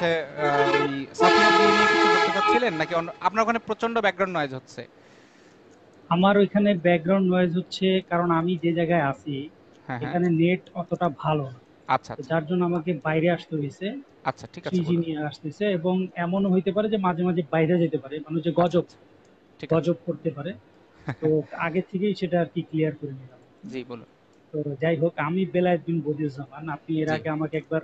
হচ্ছে ওই নাকি আপনার ওখানে প্রচন্ড ব্যাকগ্রাউন্ড নয়েজ হচ্ছে আমার ওইখানে ব্যাকগ্রাউন্ড নয়েজ হচ্ছে কারণ আমি যে জায়গায় আছি হ্যাঁ, হ্যাঁ। এখানে নেট অতটা ভালো আচ্ছা, আচ্ছা যার জন্য আমাকে বাইরে আসতে হয়েছে আচ্ছা ঠিক আছে থ্রিজি নিয়ে আসতেছে এবং এমন হইতে পারে যে মাঝে মাঝে বাইরে যেতে পারে মানে যে গজব গজব করতে পারে তো আগে থেকেই সেটা আর কি ক্লিয়ার করে নিলাম জি বলুন তো যাই হোক আমি বেলায়েত বিন বদিউজ্জামান আপনি এর আগে আমাকে একবার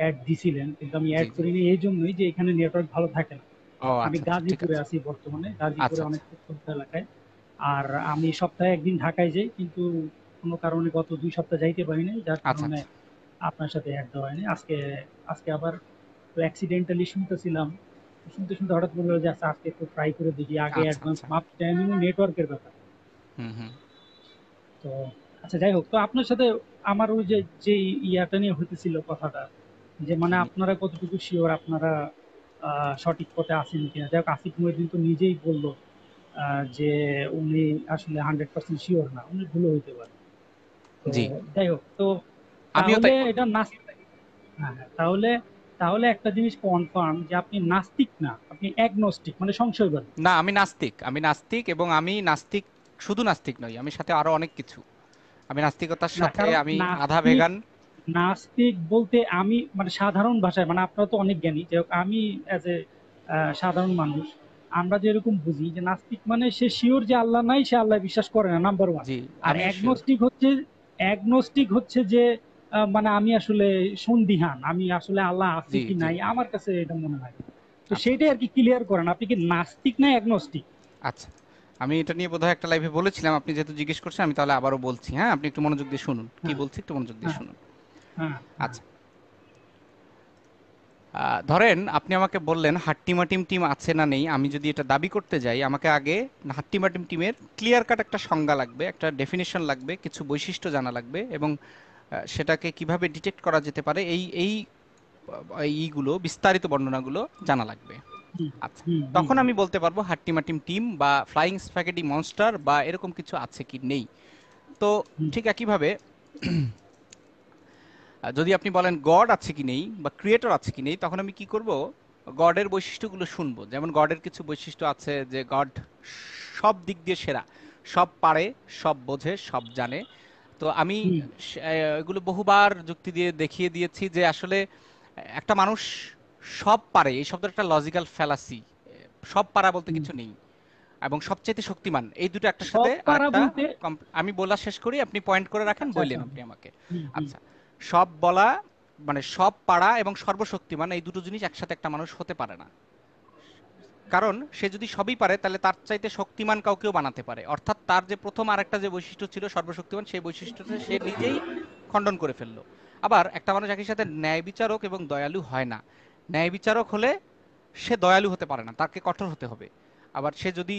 অ্যাড দিছিলেন কিন্তু আমি অ্যাড করিনি এই জন্যই যে এখানে নেটওয়ার্ক ভালো থাকে না আমি আচ্ছা, আচ্ছা, গাজীপুরে আছি বর্তমানে গাজীপুরে আচ্ছা, অনেক প্রত্যন্ত এলাকায় আর আমি সপ্তাহে একদিন ঢাকায় যাই কিন্তু কোনো কারণে গত দুই সপ্তাহ যাইতে পারি নাই যার কারণে আপনার সাথে অ্যাড দেওয়া হয়নি আজকে আজকে আবার অ্যাক্সিডেন্টালি শুনতেছিলাম শুনতে শুনতে হঠাৎ মনে যে আচ্ছা আজকে একটু ট্রাই করে দেখি আগে অ্যাডভান্স মাপ টাইমিং নেটওয়ার্কের ব্যাপার তো আচ্ছা যাই হোক তো আপনার সাথে আমার ওই যে যে ইয়াটা নিয়ে হইতেছিল কথাটা যে মানে আপনারা কতটুকু শিওর আপনারা সঠিক পথে আছেন কিনা যাই হোক আসিফ মহিউদ্দিন তো নিজেই বলল যে উনি আসলে হান্ড্রেড পার্সেন্ট শিওর না উনি ভুল হইতে পারে জি যাই হোক তো তাহলে এটা নাস্তিক হ্যাঁ, হ্যাঁ তাহলে তাহলে একটা জিনিস কনফার্ম যে আপনি নাস্তিক না আপনি অ্যাগনস্টিক মানে না আমি নাস্তিক আমি নাস্তিক এবং আমি নাস্তিক শুধু নাস্তিক নই আমি সাথে আরো অনেক কিছু আমি নাস্তিকতার সাথে আমি আধা ভেগান নাস্তিক বলতে আমি মানে সাধারণ ভাষায় মানে আপনারা তো অনেক জ্ঞানী যাই আমি অ্যাজ এ সাধারণ মানুষ আমরা যেরকম বুঝি যে নাস্তিক মানে সে শিওর যে আল্লাহ নাই সে আল্লাহ বিশ্বাস করে না নাম্বার ওয়ান আর অ্যাগনোস্টিক হচ্ছে অ্যাগনোস্টিক হচ্ছে যে মানে আমি আসলে সন্দিহান আমি আসলে আল্লাহ আছে কি নাই আমার কাছে এটা মনে হয় তো আচ্ছা। সেটাই আর কি ক্লিয়ার করেন আপনি কি নাস্তিক না অ্যাগনোস্টিক আচ্ছা আমি এটা নিয়ে বোধহয় একটা লাইভে বলেছিলাম আপনি যেহেতু জিজ্ঞেস করছেন আমি তাহলে আবারও বলছি হ্যাঁ আপনি একটু মনোযোগ দিয়ে শুনুন কি হ্যাঁ। বলছি একটু মনোযোগ দিয়ে হ্যাঁ। শুনুন আচ্ছা ধরেন আপনি আমাকে বললেন হাট্টিমাটিম টিম আছে না নেই আমি যদি এটা দাবি করতে যাই আমাকে আগে হাট্টিমাটিম টিমের ক্লিয়ার কাট একটা সংজ্ঞা লাগবে একটা ডেফিনেশন লাগবে কিছু বৈশিষ্ট্য জানা লাগবে এবং সেটাকে কিভাবে ডিটেক্ট করা যেতে পারে এই এই ইগুলো বিস্তারিত বর্ণনাগুলো জানা লাগবে আচ্ছা তখন আমি বলতে পারবো হাট্টিমাটিম টিম বা ফ্লাইং স্প্যাকেটি মনস্টার বা এরকম কিছু আছে কি নেই তো ঠিক একইভাবে যদি আপনি বলেন গড আছে কি নেই বা ক্রিয়েটর আছে কি নেই তখন আমি কি করব গডের বৈশিষ্ট্যগুলো শুনবো যেমন গডের কিছু বৈশিষ্ট্য আছে যে গড সব দিক দিয়ে সেরা সব পারে সব বোঝে সব জানে তো আমি এগুলো বহুবার যুক্তি দিয়ে দেখিয়ে দিয়েছি যে আসলে একটা মানুষ সব পারে এই শব্দটা একটা লজিক্যাল ফ্যালাসি সব পারা বলতে কিছু নেই এবং সবচেয়ে শক্তিমান এই দুটো একটা সাথে আমি বলা শেষ করি আপনি পয়েন্ট করে রাখেন আচ্ছা, বললেন আচ্ছা। আপনি আমাকে আচ্ছা সব বলা মানে সব পাড়া এবং সর্বশক্তিমান এই দুটো জিনিস একসাথে একটা মানুষ হতে পারে না কারণ সে যদি সবই পারে তাহলে তার চাইতে শক্তিমান কাউকেও বানাতে পারে অর্থাৎ তার যে প্রথম আর একটা যে বৈশিষ্ট্য ছিল সর্বশক্তিমান সেই বৈশিষ্ট্যটা সে নিজেই খণ্ডন করে ফেললো আবার একটা মানুষ একই সাথে ন্যায় বিচারক এবং দয়ালু হয় না ন্যায় বিচারক হলে সে দয়ালু হতে পারে না তাকে কঠোর হতে হবে আবার সে যদি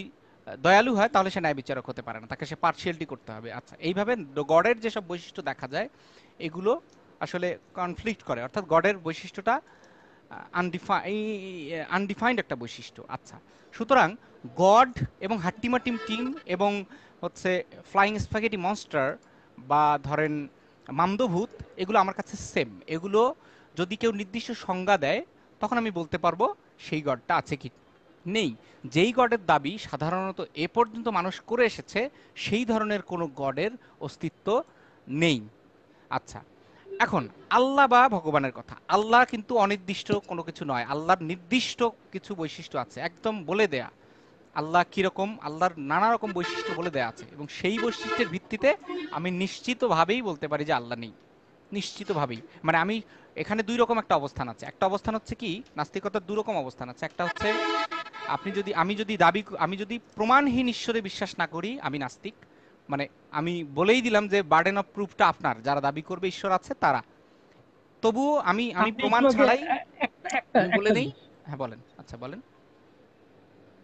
দয়ালু হয় তাহলে সে ন্যায় বিচারক হতে পারে না তাকে সে পার্সিয়ালটি করতে হবে আচ্ছা এইভাবে গডের যেসব বৈশিষ্ট্য দেখা যায় এগুলো আসলে কনফ্লিক্ট করে অর্থাৎ গডের বৈশিষ্ট্যটা আনডিফাই আনডিফাইন্ড একটা বৈশিষ্ট্য আচ্ছা সুতরাং গড এবং হাট্টিমাটিম টিম এবং হচ্ছে ফ্লাইং স্পাগেটি মনস্টার বা ধরেন মামদভূত এগুলো আমার কাছে সেম এগুলো যদি কেউ নির্দিষ্ট সংজ্ঞা দেয় তখন আমি বলতে পারবো সেই গডটা আছে কি নেই যেই গডের দাবি সাধারণত এ পর্যন্ত মানুষ করে এসেছে সেই ধরনের কোনো গডের অস্তিত্ব নেই আচ্ছা এখন আল্লাহ বা ভগবানের কথা আল্লাহ কিন্তু অনির্দিষ্ট কোনো কিছু নয় আল্লাহর নির্দিষ্ট কিছু বৈশিষ্ট্য আছে একদম বলে দেয়া আল্লাহ কীরকম আল্লাহর নানা রকম বৈশিষ্ট্য বলে দেয়া আছে এবং সেই বৈশিষ্ট্যের ভিত্তিতে আমি নিশ্চিতভাবেই বলতে পারি যে আল্লাহ নেই নিশ্চিতভাবেই মানে আমি এখানে দুই রকম একটা অবস্থান আছে একটা অবস্থান হচ্ছে কি নাস্তিকতার দুরকম রকম অবস্থান আছে একটা হচ্ছে আপনি যদি আমি যদি দাবি আমি যদি প্রমাণহীন ঈশ্বরে বিশ্বাস না করি আমি নাস্তিক মানে আমি বলেই দিলাম যে বার্ডেন অফ প্রুফটা আপনার যারা দাবি করবে ঈশ্বর আছে তারা তবুও আমি আমি প্রমাণ ছাড়াই বলে নেই হ্যাঁ বলেন আচ্ছা বলেন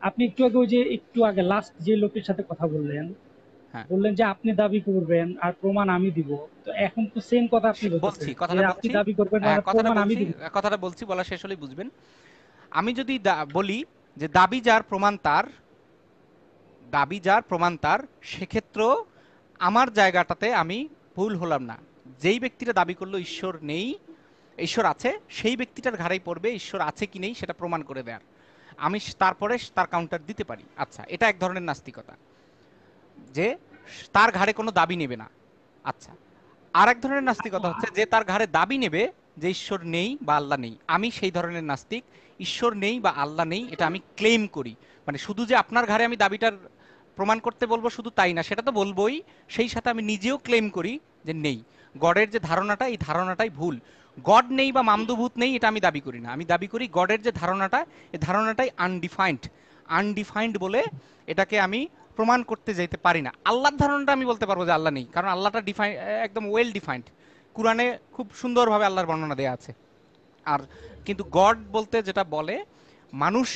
আপনি একটু আগে ওই যে একটু আগে লাস্ট যে লোকের সাথে কথা বললেন হ্যাঁ। বললেন যে আপনি দাবি করবেন আর প্রমাণ আমি দিব তো এখন তো সেম কথা আপনি বলছি কথাটা আপনি দাবি করবেন আর হ্যাঁ, মানে প্রমাণ আমি দিব কথাটা বলছি বলা শেষ হলেই বুঝবেন আমি যদি বলি যে দাবি যার প্রমাণ তার দাবি যার প্রমাণ তার সেক্ষেত্রেও আমার জায়গাটাতে আমি ভুল হলাম না যেই ব্যক্তিটা দাবি করলো ঈশ্বর নেই ঈশ্বর আছে সেই ব্যক্তিটার ঘাড়েই পড়বে ঈশ্বর আছে কি নেই সেটা প্রমাণ করে দেয়ার আমি তারপরে তার কাউন্টার দিতে পারি আচ্ছা এটা এক ধরনের নাস্তিকতা যে তার ঘাড়ে কোনো দাবি নেবে না আচ্ছা আর এক ধরনের নাস্তিকতা হচ্ছে যে তার ঘাড়ে দাবি নেবে যে ঈশ্বর নেই বা আল্লাহ নেই আমি সেই ধরনের নাস্তিক ঈশ্বর নেই বা আল্লাহ নেই এটা আমি ক্লেম করি মানে শুধু যে আপনার ঘরে আমি দাবিটার প্রমাণ করতে বলবো শুধু তাই না সেটা তো বলবোই সেই সাথে আমি নিজেও ক্লেম করি যে নেই গডের যে ধারণাটা এই ধারণাটাই ভুল গড নেই বা মামদুভূত নেই এটা আমি দাবি করি না আমি দাবি করি গডের যে ধারণাটা এই ধারণাটাই আনডিফাইন্ড আনডিফাইন্ড বলে এটাকে আমি প্রমাণ করতে যেতে পারি না আল্লাহর ধারণাটা আমি বলতে পারবো যে আল্লাহ নেই কারণ আল্লাহটা ডিফাইন একদম ওয়েল ডিফাইন্ড কোরআনে খুব সুন্দরভাবে আল্লাহর বর্ণনা দেওয়া আছে আর কিন্তু গড বলতে যেটা বলে মানুষ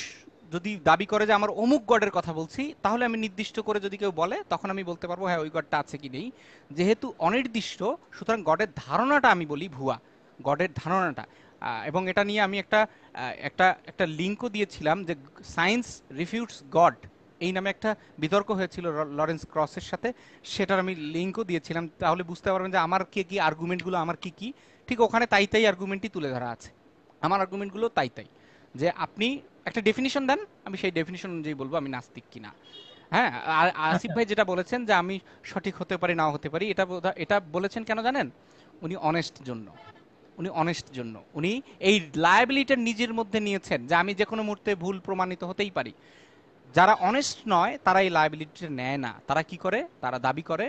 যদি দাবি করে যে আমার অমুক গডের কথা বলছি তাহলে আমি নির্দিষ্ট করে যদি কেউ বলে তখন আমি বলতে পারবো হ্যাঁ ওই গডটা আছে কি নেই যেহেতু অনির্দিষ্ট সুতরাং গডের ধারণাটা আমি বলি ভুয়া গডের ধারণাটা এবং এটা নিয়ে আমি একটা একটা একটা লিঙ্কও দিয়েছিলাম যে সায়েন্স রিফিউটস গড এই নামে একটা বিতর্ক হয়েছিল লরেন্স ক্রসের সাথে সেটার আমি লিঙ্কও দিয়েছিলাম তাহলে বুঝতে পারবেন যে আমার কে কি আর্গুমেন্টগুলো আমার কি কি ঠিক ওখানে তাই তাই আর্গুমেন্টই তুলে ধরা আছে আমার আর্গুমেন্টগুলো তাই তাই যে আপনি একটা ডেফিনিশন দেন আমি সেই ডেফিনিশন অনুযায়ী বলবো আমি নাস্তিক কিনা হ্যাঁ আর আসিফ ভাই যেটা বলেছেন যে আমি সঠিক হতে পারি নাও হতে পারি এটা এটা বলেছেন কেন জানেন উনি অনেস্ট জন্য উনি অনেস্ট জন্য উনি এই লায়াবিলিটির নিজের মধ্যে নিয়েছেন যে আমি যে কোনো মুহূর্তে ভুল প্রমাণিত হতেই পারি যারা অনেস্ট নয় তারা এই লায়াবিলিটিটা নেয় না তারা কি করে তারা দাবি করে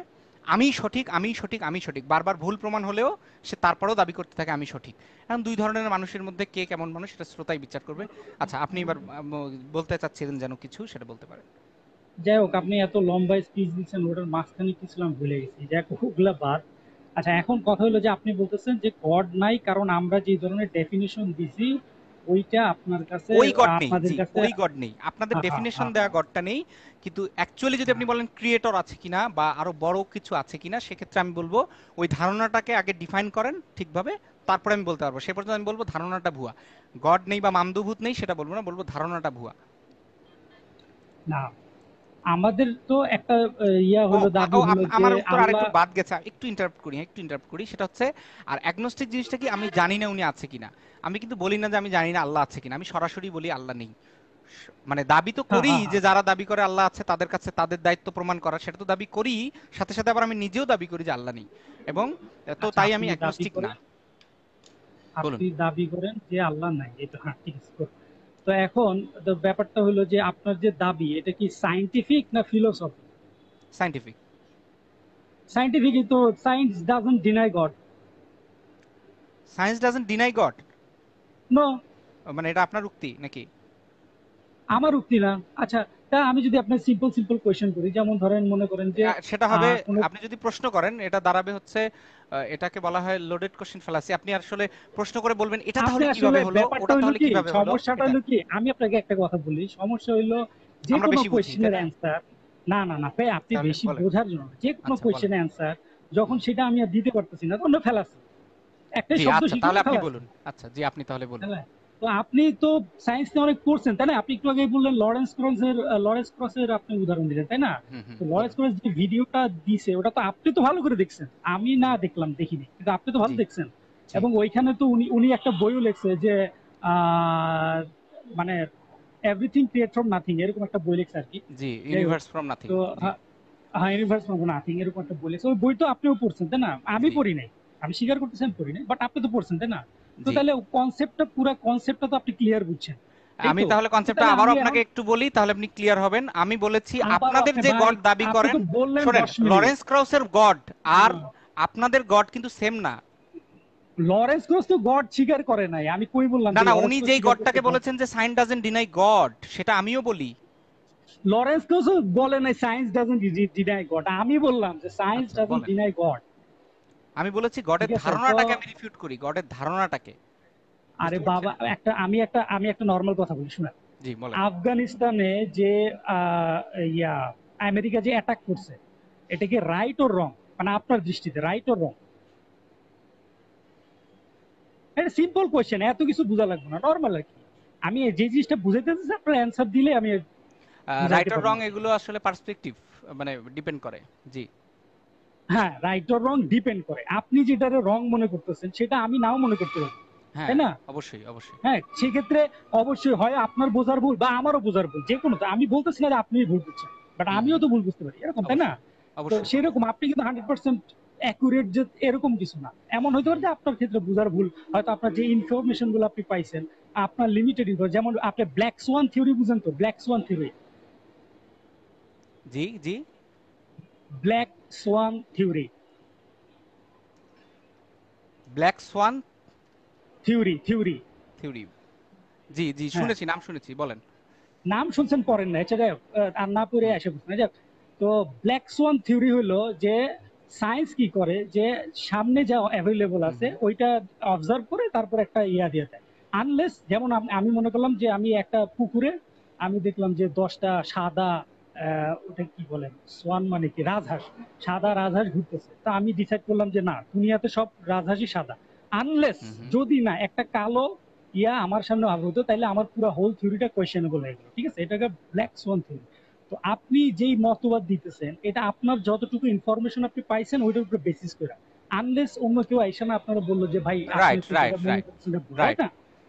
আমি সঠিক আমি সঠিক আমি সঠিক বারবার ভুল প্রমাণ হলেও সে তারপরেও দাবি করতে থাকে আমি সঠিক এখন দুই ধরনের মানুষের মধ্যে কে কেমন মানুষ সেটা শ্রোতাই বিচার করবে আচ্ছা আপনি এবার বলতে চাচ্ছিলেন যেন কিছু সেটা বলতে পারেন যাই হোক আপনি এত লম্বা স্পিচ দিচ্ছেন ওটার মাঝখানে কি ছিলাম ভুলে গেছি যাই হোক ওগুলা বাদ আচ্ছা এখন কথা হলো যে আপনি বলতেছেন যে গড নাই কারণ আমরা যে ধরনের ডেফিনেশন দিছি ওইটা আপনার কাছে ওই গড নেই ওই গড নেই আপনাদের ডেফিনেশন গডটা নেই কিন্তু অ্যাকচুয়ালি যদি আপনি বলেন ক্রিয়েটর আছে কিনা বা আরো বড় কিছু আছে কিনা সেক্ষেত্রে আমি বলবো ওই ধারণাটাকে আগে ডিফাইন করেন ঠিকভাবে তারপরে আমি বলতে পারবো সে পর্যন্ত আমি বলবো ধারণাটা ভুয়া গড নেই বা মামদুভূত নেই সেটা বলবো না বলবো ধারণাটা ভুয়া না আমাদের তো একটা ইয়া হলো দাবি হলো যে আমার উত্তর আরেকটু বাদ গেছে একটু ইন্টারাপ্ট করি হ্যাঁ, একটু ইন্টারাপ্ট করি সেটা হচ্ছে আর অ্যাগনস্টিক জিনিসটা কি আমি জানি না উনি আছে কিনা আমি কিন্তু বলি না যে আমি জানি না আল্লাহ আছে কিনা আমি সরাসরি বলি আল্লাহ নেই মানে দাবি তো হ্যাঁ, করি হ্যাঁ, যে যারা দাবি করে আল্লাহ আছে তাদের কাছে তাদের দায়িত্ব প্রমাণ করা সেটা তো দাবি করি সাথে সাথে আবার আমি নিজেও দাবি করি যে আল্লাহ নেই এবং তো আচ্ছা, তাই আমি অ্যাগনস্টিক না আপনি দাবি করেন যে আল্লাহ নাই এটা ঠিক আছে তো এখন ব্যাপারটা হলো যে আপনার যে দাবি এটা কি সাইন্টিফিক না ফিলোসফি সাইন্টিফিক সাইন্টিফিক তো science doesn't deny God science doesn't deny God no মানে এটা আপনার উক্তি নাকি আমার উক্তি না আচ্ছা একটা আমি যদি আপনার সিম্পল সিম্পল কোয়েশ্চেন করি যেমন ধরেন মনে করেন যে সেটা হবে আপনি যদি প্রশ্ন করেন এটা দাঁড়াবে হচ্ছে এটাকে বলা হয় লোডেড কোশ্চেন ফেলাসি আপনি আসলে প্রশ্ন করে বলবেন এটা তাহলে কিভাবে হলো ওটা তাহলে কিভাবে হলো সমস্যাটা হলো কি আমি আপনাকে একটা কথা বলি সমস্যা হলো যে কোনো কোশ্চেনের অ্যানসার না না না ভাই আপনি বেশি বোঝার জন্য যে কোনো কোশ্চেনের আচ্ছা, অ্যানসার যখন সেটা আমি আর দিতে পারতেছি না তখন ফেলাসি একটা শব্দ আচ্ছা, তাহলে আপনি বলুন আচ্ছা জি আপনি তাহলে বলুন আপনি তো সায়েন্স নিয়ে অনেক পড়ছেন তাই না আপনি একটু আগে বললেন লরেন্স ক্রস এর লরেন্স ক্রস এর আপনি উদাহরণ দিলেন তাই না তো লরেন্স ক্রস যে ভিডিওটা দিছে ওটা তো আপনি তো ভালো করে দেখছেন আমি না দেখলাম দেখিনি কিন্তু আপনি তো ভালো দেখছেন এবং ওইখানে তো উনি উনি একটা বইও লেখছে যে মানে এভরিথিং ক্রিয়েট ফ্রম নাথিং এরকম একটা বই লেখছে আর কি জি ইউনিভার্স ফ্রম নাথিং তো হ্যাঁ ইউনিভার্স ফ্রম নাথিং এরকম একটা বই লেখছে ওই বই তো আপনিও পড়ছেন তাই না আমি পড়ি নাই আমি স্বীকার করতেছি আমি পড়ি নাই বাট আপনি তো পড়ছেন তাই না তো তাহলে কনসেপ্টটা পুরো কনসেপ্টটা তো আপনি ক্লিয়ার বুঝছেন আমি তাহলে কনসেপ্টটা আবার আপনাকে একটু বলি তাহলে আপনি ক্লিয়ার হবেন আমি বলেছি আপনাদের যে গড দাবি করেন শুনেন লরেন্স ক্রাউসের গড আর আপনাদের গড কিন্তু সেম না লরেন্স ক্রাউস তো গড স্বীকার করে নাই আমি কই বললাম না না উনি যেই গডটাকে বলেছেন যে সায়েন্স ডিনাই গড সেটা আমিও বলি লরেন্স ক্রাউস বলে নাই সায়েন্স ডাজন্ট ডিনাই গড আমি বললাম যে সায়েন্স ডাজন্ট ডিনাই গড আমি বলেছি গডের ধারণাটাকে আমি রিফিউট করি গডের ধারণাটাকে আরে বাবা একটা আমি একটা আমি একটা নরমাল কথা বলি শুনুন জি বলেন আফগানিস্তানে যে ইয়া আমেরিকা যে অ্যাটাক করছে এটা কি রাইট অর রং মানে আপনার দৃষ্টিতে রাইট অর রং এটা সিম্পল কোশ্চেন এত কিছু বোঝা লাগবে না নরমাল আর কি আমি যে জিনিসটা বুঝাইতে চাইছি আপনার অ্যানসার দিলে আমি রাইট অর রং এগুলো আসলে পার্সপেক্টিভ মানে ডিপেন্ড করে জি হ্যাঁ রাইট অর রং ডিপেন্ড করে আপনি যেটা রং মনে করতেছেন সেটা আমি নাও মনে করতে পারি হ্যাঁ, তাই না অবশ্যই অবশ্যই হ্যাঁ সেক্ষেত্রে অবশ্যই হয় আপনার বোঝার ভুল বা আমারও বোঝার ভুল যে কোনো আমি বলতেছি না আপনি ভুল বুঝছেন বাট আমিও তো ভুল বুঝতে পারি এরকম তাই না তো সেরকম আপনি কিন্তু হান্ড্রেড পার্সেন্ট অ্যাকুরেট যে এরকম কিছু না এমন হতে পারে যে আপনার ক্ষেত্রে বোঝার ভুল হয়তো আপনার যে ইনফরমেশন গুলো আপনি পাইছেন আপনার লিমিটেড যেমন আপনি ব্ল্যাক সোয়ান থিওরি বুঝেন তো ব্ল্যাক সোয়ান থিওরি জি জি black swan theory black swan theory theory theory জি জি হ্যাঁ। শুনেছি নাম শুনেছি বলেন নাম শুনছেন পড়েন না এটা আচ্ছা, আর না পড়ে এসে বুঝছেন যাক তো ব্ল্যাক সোয়ান থিওরি হলো যে সায়েন্স কি করে যে সামনে যা অ্যাভেলেবল আছে ওইটা অবজার্ভ করে তারপর একটা ইয়া দিয়ে দেয় আনলেস যেমন আমি মনে করলাম যে আমি একটা পুকুরে আমি দেখলাম যে দশটা সাদা ওটা কি বলেন সোয়ান মানে কি রাজহাঁস সাদা রাজহাঁস ঘুরতেছে তা আমি ডিসাইড করলাম যে না দুনিয়াতে সব রাজহাঁসই সাদা আনলেস যদি না একটা কালো ইয়া আমার সামনে হতো তাহলে আমার পুরো হোল থিওরিটা কোয়েশ্চেনেবল হয়ে গেল ঠিক আছে এটাকে ব্ল্যাক সোয়ান থিওরি তো আপনি যেই মতবাদ দিতেছেন এটা আপনার যতটুকু ইনফরমেশন আপনি পাইছেন ওইটার উপরে বেসিস করে আনলেস অন্য কেউ আইসা না আপনারা বললো যে ভাই রাইট রাইট রাইট রাইট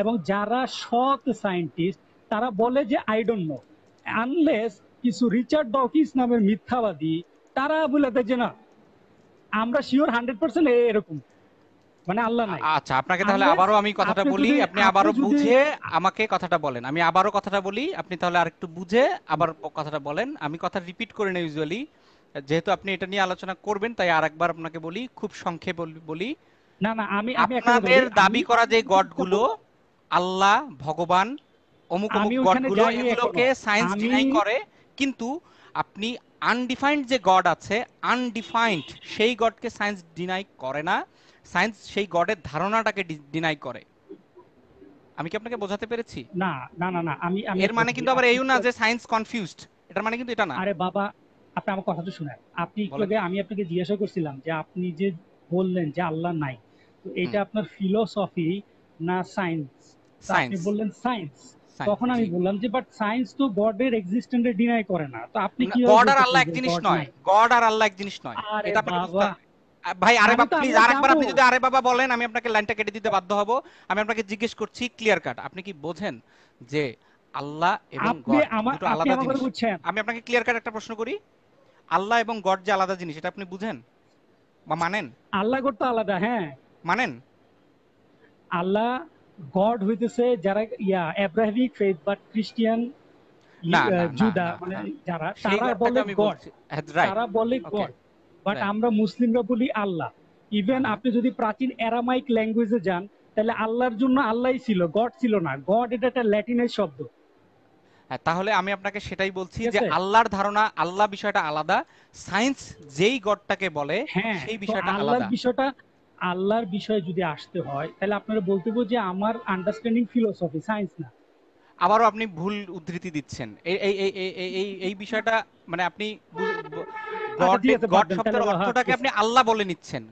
এবং যারা সৎ সায়েন্টিস্ট তারা বলে যে আই ডোন্ট নো আনলেস কিছু রিচার্ড ডকিস নামের মিথ্যাবাদী তারা বলে দেয় যে না আমরা শিওর হান্ড্রেড পার্সেন্ট এরকম মানে আল্লাহ নাই আচ্ছা আপনাকে তাহলে আবারও আমি কথাটা বলি আপনি আবারও বুঝে আমাকে কথাটা বলেন আমি আবারও কথাটা বলি আপনি তাহলে আরেকটু বুঝে আবার কথাটা বলেন আমি কথা রিপিট করি না ইউজুয়ালি যেহেতু আপনি এটা নিয়ে আলোচনা করবেন তাই আরেকবার আপনাকে বলি খুব সংক্ষেপে বলি না না আমি আপনাদের দাবি করা যে গডগুলো আল্লাহ ভগবান অমুক অমুক গডগুলো এগুলোকে সায়েন্স ডিনাই করে কিন্তু আপনি আনডিফাইন্ড যে গড আছে আনডিফাইন্ড সেই গডকে সায়েন্স ডিনাই করে না সায়েন্স সেই গডের ধারণাটাকে ডিনাই করে আমি কি আপনাকে বোঝাতে পেরেছি না না না না আমি আমি এর মানে কিন্তু আবার এইও না যে সায়েন্স কনফিউজড এটার মানে কিন্তু এটা না আরে বাবা আপনি আমার কথা তো শুনেন আপনি একটু আমি আপনাকে জিজ্ঞাসা করছিলাম যে আপনি যে বললেন যে আল্লাহ নাই তো এটা আপনার ফিলোসফি না সায়েন্স আপনি বললেন সায়েন্স তখন আমি বললাম যে বাট সায়েন্স তো গডের এক্সিস্টেন্সে ডিনাই করে না তো আপনি কি গড আর আল্লাহ এক জিনিস নয় গড আর আল্লাহ এক জিনিস নয় এটা আপনি ভাই আরে বাবা প্লিজ আরেকবার আপনি যদি আরে বাবা বলেন আমি আপনাকে লাইনটা কেটে দিতে বাধ্য হব আমি আপনাকে জিজ্ঞেস করছি ক্লিয়ার কাট আপনি কি বোঝেন যে আল্লাহ এবং গড দুটো আলাদা জিনিস আমি আপনাকে ক্লিয়ার কাট একটা প্রশ্ন করি আল্লাহ এবং গড যে আলাদা জিনিস এটা আপনি বুঝেন বা মানেন আল্লাহ গড তো আলাদা হ্যাঁ মানেন আল্লাহ গড হইতেছে যারা ইয়া এব্রাহিমিক ফেথ বাট খ্রিস্টিয়ান জুদা মানে যারা হ্যাঁ, তারা বলে গড তারা বলে গড বাট আমরা মুসলিমরা বলি আল্লাহ ইভেন আপনি যদি প্রাচীন অ্যারামাইক ল্যাঙ্গুয়েজে যান তাহলে আল্লাহর জন্য আল্লাহই ছিল গড ছিল না গড এটা একটা ল্যাটিনের শব্দ হ্যাঁ, তাহলে আমি আপনাকে সেটাই বলছি যে আল্লাহর ধারণা আল্লাহ বিষয়টা আলাদা সায়েন্স যেই গডটাকে বলে হ্যাঁ, সেই বিষয়টা আলাদা বিষয়টা আল্লাহর বিষয়ে যদি আসতে হয় তাহলে আপনারা বলতে হবে যে আমার আন্ডারস্ট্যান্ডিং ফিলোসফি সায়েন্স না আবারও আপনি ভুল উদ্ধৃতি দিচ্ছেন এই এই এই এই বিষয়টা মানে আপনি গড আচ্ছা, শব্দের অর্থটাকে হ্যাঁ, আপনি আল্লাহ বলে নিচ্ছেন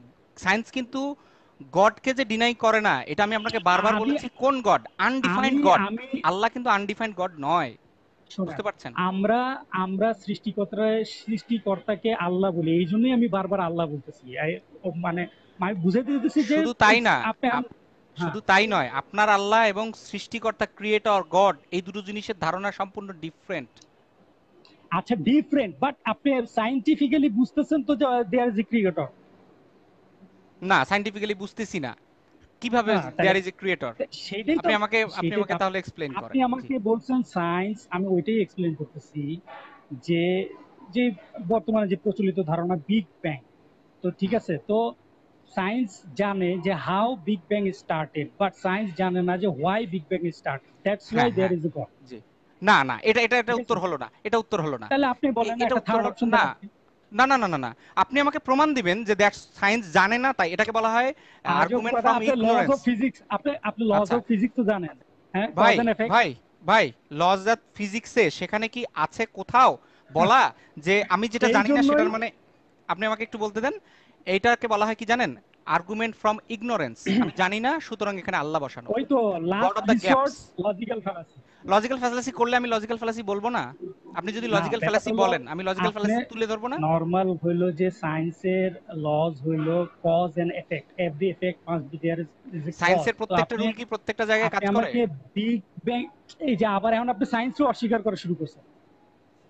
সায়েন্স কিন্তু গডকে যে ডিনাই করে না এটা আমি আপনাকে বারবার বলেছি কোন গড আনডিফাইন্ড গড আল্লাহ কিন্তু আনডিফাইন্ড গড নয় বুঝতে পারছেন আমরা আমরা সৃষ্টিকর্তা সৃষ্টিকর্তাকে আল্লাহ বলি এই জন্যই আমি বারবার আল্লাহ বলতেছি মানে মানে শুধু তাই না হ্যাঁ। শুধু তাই নয় আপনার আল্লাহ এবং সৃষ্টিকর্তা ক্রিয়েটর গড এই দুটো জিনিসের ধারণা সম্পূর্ণ ডিফারেন্ট আচ্ছা ডিফারেন্ট বাট আপনি সাইন্টিফিক্যালি বুঝতেছেন তো যে দেয়ার ইজ এ ক্রিয়েটর না সাইন্টিফিক্যালি বুঝতেছি না কিভাবে দেয়ার ইজ এ ক্রিয়েটর সেটাই আপনি আমাকে আপনি আমাকে তাহলে এক্সপ্লেইন করেন আপনি আমাকে বলছেন সায়েন্স আমি ওইটাই এক্সপ্লেইন করতেছি যে যে বর্তমানে যে প্রচলিত ধারণা বিগ ব্যাং তো ঠিক আছে তো সায়েন্স জানে যে how big bang started but science জানে না যে why big bang start that's why there is God জি না না এটা এটা এটা উত্তর হলো না এটা উত্তর হলো না তাহলে আপনি বলেন এটা থার্ড অপশন না না না না না না আপনি আমাকে প্রমাণ দিবেন যে দ্যাট সায়েন্স জানে না তাই এটাকে বলা হয় আর্গুমেন্ট ফ্রম ইগনোরেন্স আপনি ফিজিক্স আপনি আপনি লজ অফ ফিজিক্স তো জানেন হ্যাঁ ভাই ভাই ভাই লজ অফ ফিজিক্সে সেখানে কি আছে কোথাও বলা যে আমি যেটা জানি না সেটার মানে আপনি আমাকে একটু বলতে দেন এইটাকে বলা হয় কি জানেন আর্গুমেন্ট ফ্রম ইগনোরেন্স আমি জানি না সুতরাং এখানে আল্লাহ বসানো ওই তো লজিক্যাল ফ্যালাসি করলে আমি লজিক্যাল ফ্যালাসি বলবো না আপনি যদি লজিক্যাল ফ্যালাসি বলেন আমি লজিক্যাল ফ্যালাসি তুলে ধরবো না নরমাল হইলো যে সায়েন্সের লজ হইলো cause and effect every effect must be there সায়েন্সের প্রত্যেকটা রুল কি প্রত্যেকটা জায়গায় কাজ করে আমাকে বিগ ব্যাং এই যে আবার এখন আপনি সায়েন্সও অস্বীকার করা শুরু করছেন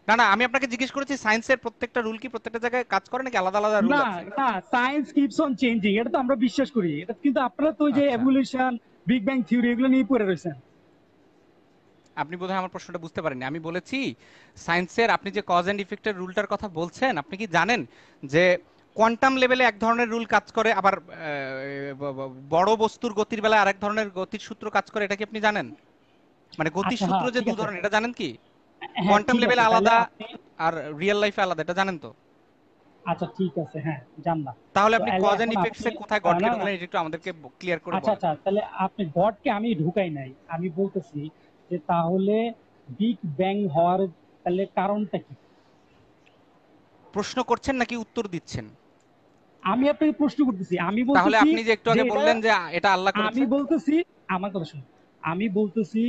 না না আমি আপনাকে জিজ্ঞেস করেছি সায়েন্সের প্রত্যেকটা রুল কি প্রত্যেকটা জায়গায় কাজ করে নাকি আলাদা আলাদা রুল না না সায়েন্স কিপস অন চেঞ্জিং এটা তো আমরা বিশ্বাস করি এটা কিন্তু আপনারা তো যে এভলিউশন বিগ ব্যাং থিওরি এগুলো নিয়ে পড়ে রয়েছেন আপনি বোধহয় আমার প্রশ্নটা বুঝতে পারেননি আমি বলেছি সায়েন্সের আপনি যে কজ এন্ড ইফেক্টের রুলটার কথা বলছেন আপনি কি জানেন যে কোয়ান্টাম লেভেলে এক ধরনের রুল কাজ করে আবার বড় বস্তুর গতির বেলায় আরেক ধরনের গতির সূত্র কাজ করে এটা কি আপনি জানেন মানে গতির আচ্ছা, সূত্র হ্যাঁ, যে দু ধরনের এটা জানেন কি হ্যাঁ, কোয়ান্টাম লেভেল আলাদা আর রিয়েল লাইফে আলাদা এটা জানেন তো আচ্ছা ঠিক আছে হ্যাঁ জানলাম তাহলে আপনি কজ এন্ড ইফেক্টসে কোথায় গডকে ঢুকলেন এটা একটু আমাদেরকে ক্লিয়ার করে আচ্ছা আচ্ছা তাহলে আপনি গড কে আমি ঢুকাই নাই আমি বলতেছি যে তাহলে বিগ ব্যাং হওয়ার তাহলে কারণটা কি প্রশ্ন করছেন নাকি উত্তর দিচ্ছেন আমি আপনাকে প্রশ্ন করতেছি আমি বলতেছি তাহলে আপনি যে একটু আগে বললেন যে এটা আল্লাহ করেছে আমি বলতেছি আমার কথা শুনুন আমি বলতেছি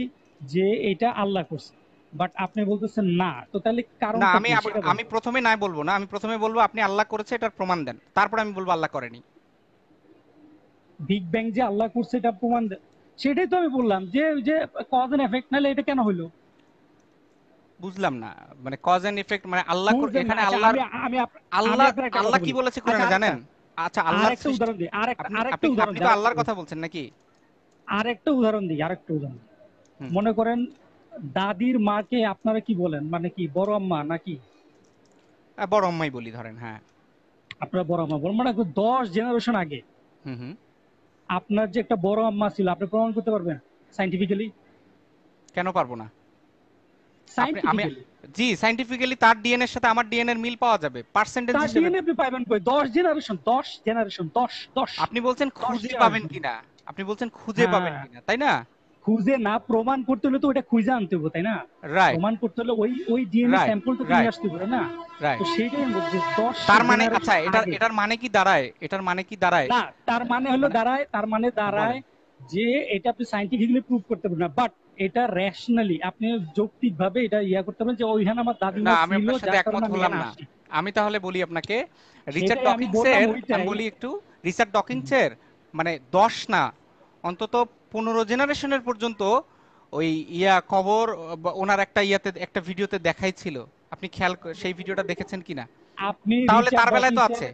যে এটা আল্লাহ করছে বাট আপনি বলতেছেন না তো তাহলে কারণ না আমি আমি প্রথমে নাই বলবো না আমি প্রথমে বলবো আপনি আল্লাহ করেছে এটার প্রমাণ দেন তারপর আমি বলবো আল্লাহ করেনি বিগ ব্যাং যে আল্লাহ করছে এটা প্রমাণ দেন সেটাই তো আমি বললাম যে যে কজ এন্ড এফেক্ট এটা কেন হলো বুঝলাম না মানে কজ এন্ড এফেক্ট মানে আল্লাহ এখানে আচ্ছা, আল্লাহ আল্লাহ আল্লাহ কি বলেছে আচ্ছা, জানেন আচ্ছা, আচ্ছা আল্লাহ একটা উদাহরণ দিই আরেকটা উদাহরণ আল্লাহর কথা বলছেন নাকি আরেকটা উদাহরণ দিই আরেকটা উদাহরণ মনে করেন দাদির মাকে আপনারা কি বলেন মানে কি বড় আম্মা নাকি বড় আম্মাই বলি ধরেন হ্যাঁ আপনার বড় আম্মা বলেন মানে দশ জেনারেশন আগে আপনার যে একটা বড় আম্মা ছিল আপনি প্রমাণ করতে পারবেন সাইন্টিফিক্যালি কেন পারবো না জি সাইন্টিফিক্যালি তার ডিএনএর সাথে আমার ডিএনএ এর মিল পাওয়া যাবে পার্সেন্টেজ তার ডিএনএ আপনি পাবেন কই 10 জেনারেশন 10 জেনারেশন 10 10 আপনি বলছেন খুঁজে পাবেন কিনা আপনি বলছেন খুঁজে হ্যাঁ। পাবেন কিনা তাই না খুঁজে না প্রমাণ করতে হলে তো ওটা খুঁজে আনতে হবে তাই না প্রমাণ করতে হলে ওই ওই ডিএনএ স্যাম্পল তো নিয়ে আসতে হবে না তার মানে আচ্ছা এটা এটার মানে কি দাঁড়ায় এটার মানে কি দাঁড়ায় না তার মানে হলো মানে- দাঁড়ায় তার মানে দাঁড়ায় মানে- যে এটা আপনি সাইন্টিফিক্যালি প্রুভ করতে পারবেন না বাট এটা রেশনালি আপনি যৌক্তিক ভাবে এটা ইয়া করতে পারেন যে ওইখানে আমার দাদু না আমি আপনার সাথে একমত হলাম না আমি তাহলে বলি আপনাকে রিচার্ড ডকিংসের আমি বলি একটু রিচার্ড ডকিংসের মানে 10 না অন্তত পনেরো জেনারেশনের পর্যন্ত ওই ইয়া কবর ওনার একটা ইয়াতে একটা ভিডিওতে দেখাইছিল আপনি খেয়াল সেই ভিডিওটা দেখেছেন কিনা আপনি তাহলে তার বেলায় তো আছে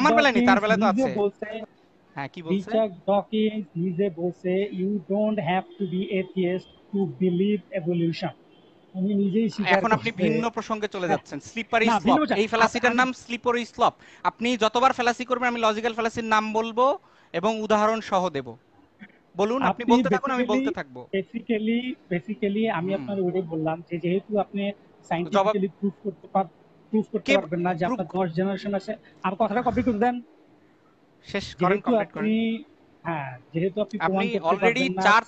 আমার বেলায় নেই তার বেলায় তো আছে হ্যাঁ কি বলছে রিচার্ড ডকিন্স নিজে বলছে you don't have to be atheist to believe evolution উনি নিজেই স্বীকার এখন আপনি ভিন্ন প্রসঙ্গে চলে হ্যাঁ। যাচ্ছেন স্লিপারি স্লপ এই ফ্যালাসিটার নাম স্লিপারি স্লপ আপনি যতবার ফেলাসি করবেন আমি লজিক্যাল ফেলাসির নাম বলবো এবং উদাহরণ সহ দেবো বলুন আপনি বলতে থাকুন আমি বলতে থাকব বেসিক্যালি বেসিক্যালি আমি আপনার ওইটাই বললাম যে যেহেতু আপনি সায়েন্টিফিক্যালি প্রুফ করতে পার প্রুফ করতে পারবেন না যে আপনার 10 জেনারেশন আছে আর কথাটা কমপ্লিট করে দেন শেষ করেন কমপ্লিট করেন হ্যাঁ, যেহেতু আপনি আপনি অলরেডি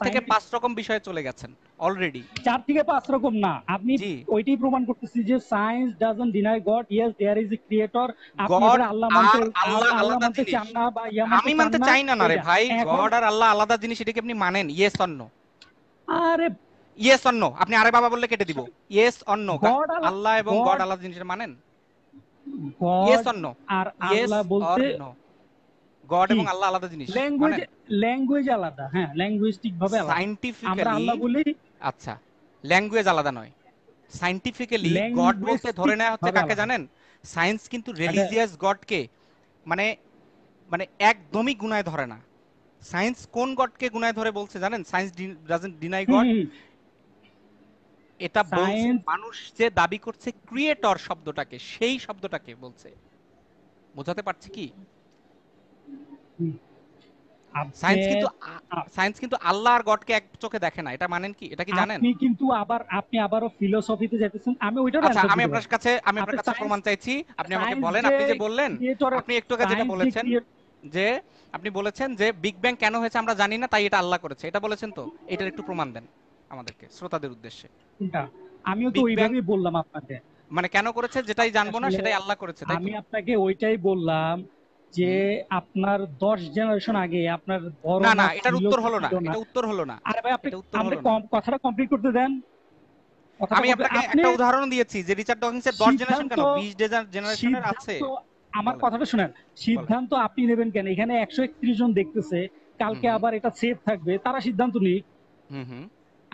থেকে রকম বিষয়ে চলে গেছেন অলরেডি থেকে রকম না আপনি ওইটাই প্রমাণ করতেছি যে science deny God yes is a creator আপনি আল্লাহ মানতে আল্লাহ আল্লাহ মানতে চান না বা ইয়া আমি মানতে চাই না না রে ভাই গড আর আল্লাহ আলাদা জিনিস এটাকে আপনি মানেন ইয়েস অর নো আরে ইয়েস অর নো আপনি আরে বাবা বললে কেটে দিব ইয়েস অর নো আল্লাহ এবং গড আলাদা জিনিস মানেন ইয়েস অর নো আর আল্লাহ বলতে গড এবং আল্লাহ আলাদা জিনিস ল্যাঙ্গুয়েজ মানে ল্যাঙ্গুয়েজ আলাদা হ্যাঁ ভাবে আলাদা সাইন্টিফিক্যালি আমরা আল্লাহ বলি আচ্ছা ল্যাঙ্গুয়েজ আলাদা নয় সাইন্টিফিক্যালি গড বলতে ধরে নেওয়া হচ্ছে কাকে জানেন সায়েন্স কিন্তু রিলিজিয়াস আচ্ছা। গডকে মানে মানে একদমই গুনায় ধরে না সায়েন্স কোন গডকে গুনায় ধরে বলছে জানেন সায়েন্স ডিনাই গড এটা বলছে মানুষ যে দাবি করছে ক্রিয়েটর শব্দটাকে সেই শব্দটাকে বলছে বোঝাতে পারছি কি সায়েন্স কিন্তু সায়েন্স কিন্তু আল্লাহ আর গডকে এক চোখে দেখে না এটা মানেন কি এটা কি জানেন আপনি কিন্তু আবার আপনি আবারও ফিলোসফিতে যেতেছেন আমি আচ্ছা আমি আপনার কাছে আমি আপনার আচ্ছা, কাছে প্রমাণ চাইছি আপনি আমাকে বলেন আপনি যে বললেন আপনি একটু আগে যেটা বলেছেন যে আপনি বলেছেন যে বিগ ব্যাং কেন হয়েছে আমরা জানি না তাই এটা আল্লাহ করেছে এটা বলেছেন তো এটার একটু প্রমাণ দেন আমাদেরকে শ্রোতাদের উদ্দেশ্যে আমিও তো ওইভাবেই বললাম আপনাকে মানে কেন করেছে যেটাই জানবো না সেটাই আল্লাহ করেছে আমি আপনাকে ওইটাই বললাম যে আপনার দশ জেনারেশন আগে আপনার বড় না না এটার উত্তর হলো না এটা উত্তর হলো না আরে ভাই আপনি কথাটা কমপ্লিট করতে দেন আমি আপনাকে একটা উদাহরণ দিয়েছি যে রিচার্ড ডকিন্স এর জেনারেশন কেন জেনারেশনের আছে আমার কথাটা শুনেন সিদ্ধান্ত আপনি নেবেন কেন এখানে একত্রিশ জন দেখতেছে কালকে আবার এটা সেফ থাকবে তারা সিদ্ধান্ত নিক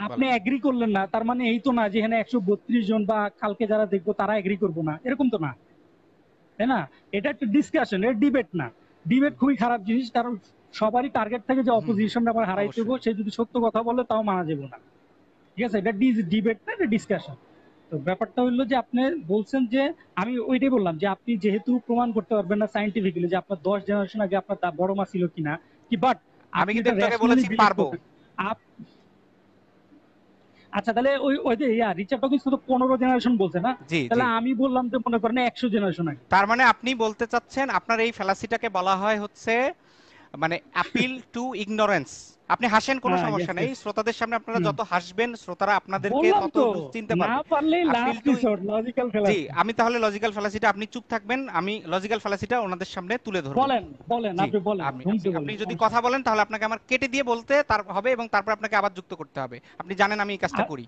আপনি এগ্রি করলেন না তার মানে এই তো না যে এখানে একশো বত্রিশ জন বা কালকে যারা দেখবো তারা এগ্রি করবো না এরকম তো না তাই না এটা একটা ডিসকাশন এটা ডিবেট না ডিবেট খুবই খারাপ জিনিস কারণ সবারই টার্গেট থাকে যে অপোজিশন আবার হারাই দেবো সে যদি সত্য কথা বলে তাও মানা যাবো না ঠিক আছে এটা ডিবেট না এটা ডিসকাশন তো ব্যাপারটা হইলো যে আপনি বলছেন যে আমি ওইটাই বললাম যে আপনি যেহেতু প্রমাণ করতে পারবেন না সাইন্টিফিকলি যে আপনার দশ জেনারেশন আগে আপনার বড় মা ছিল কিনা কি বাট আমি কিন্তু বলেছি পারবো আচ্ছা তাহলে ওই ওই যে ইয়া রিচার্ড ডকিন্স শুধু 15 জেনারেশন বলছে না তাহলে আমি বললাম যে মনে করেন 100 জেনারেশন আগে তার মানে আপনি বলতে চাচ্ছেন আপনার এই ফ্যালাসিটাকে বলা হয় হচ্ছে মানে অ্যাপিল টু ইগনোরেন্স আপনি হাসেন কোনো হ্যাঁ, সমস্যা নেই শ্রোতাদের সামনে আপনারা যত হাসবেন শ্রোতারা আপনাদেরকে তত চিনতে পারবে আমি তাহলে লজিক্যাল ফ্যালাসিটা আপনি চুপ থাকবেন আমি লজিক্যাল ফ্যালাসিটা ওনাদের সামনে তুলে ধরব বলেন বলেন আপনি বলেন আপনি যদি কথা বলেন তাহলে আপনাকে আমার কেটে দিয়ে বলতে তার হবে এবং তারপর আপনাকে আবার যুক্ত করতে হবে আপনি জানেন আমি এই কাজটা করি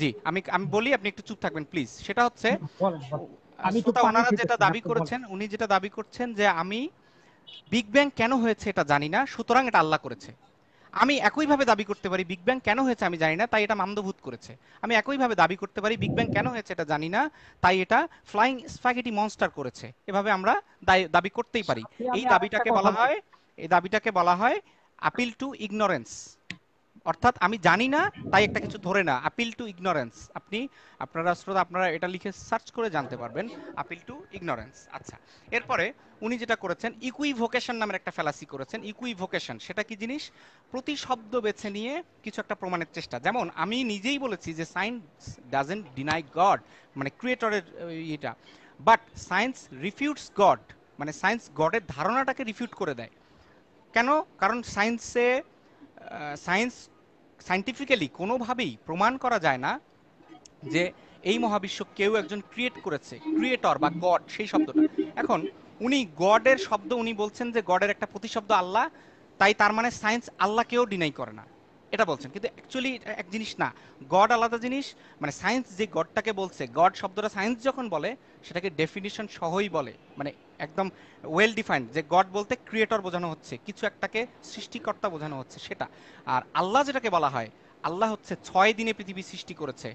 জি আমি আমি বলি আপনি একটু চুপ থাকবেন প্লিজ সেটা হচ্ছে ওনারা যেটা দাবি করেছেন উনি যেটা দাবি করছেন যে আমি বিগ ব্যাং কেন হয়েছে এটা জানি না সুতরাং এটা আল্লাহ করেছে আমি একইভাবে দাবি করতে পারি বিগ ব্যাং কেন হয়েছে আমি জানি না তাই এটা মান্দভূত করেছে আমি একইভাবে দাবি করতে পারি বিগ ব্যাং কেন হয়েছে এটা জানি না তাই এটা ফ্লাইং স্প্যাগেটি মনস্টার করেছে এভাবে আমরা দাবি করতেই পারি এই দাবিটাকে বলা হয় এই দাবিটাকে বলা হয় আপিল টু ইগনোরেন্স অর্থাৎ আমি জানি না তাই একটা কিছু ধরে না আপিল টু ইগনোরেন্স আপনি আপনারা শ্রোতা আপনারা এটা লিখে সার্চ করে জানতে পারবেন আপিল টু ইগনোরেন্স আচ্ছা এরপরে উনি যেটা করেছেন ইকুইভোকেশন নামের একটা ফ্যালাসি করেছেন ইকুইভোকেশন সেটা কি জিনিস প্রতি শব্দ বেছে নিয়ে কিছু একটা প্রমাণের চেষ্টা যেমন আমি নিজেই বলেছি যে সায়েন্স ডাজেন্ট ডিনাই গড মানে ক্রিয়েটরের ইয়েটা বাট সায়েন্স রিফিউটস গড মানে সায়েন্স গডের ধারণাটাকে রিফিউট করে দেয় কেন কারণ সায়েন্সে সায়েন্স সায়েন্টিফিক্যালি কোনোভাবেই প্রমাণ করা যায় না যে এই মহাবিশ্ব কেউ একজন ক্রিয়েট করেছে ক্রিয়েটর বা গড সেই শব্দটা এখন উনি গডের শব্দ উনি বলছেন যে গডের একটা প্রতিশব্দ আল্লাহ তাই তার মানে সায়েন্স আল্লাহকেও ডিনাই করে না এটা বলছেন কিন্তু অ্যাকচুয়ালি এক জিনিস না গড আলাদা জিনিস মানে সায়েন্স যে গডটাকে বলছে গড শব্দটা সায়েন্স যখন বলে সেটাকে ডেফিনিশন সহই বলে মানে একদম ওয়েল ডিফাইন্ড যে গড বলতে ক্রিয়েটর বোঝানো হচ্ছে কিছু একটাকে সৃষ্টিকর্তা বোঝানো হচ্ছে সেটা আর আল্লাহ যেটাকে বলা হয় আল্লাহ হচ্ছে ছয় দিনে পৃথিবী সৃষ্টি করেছে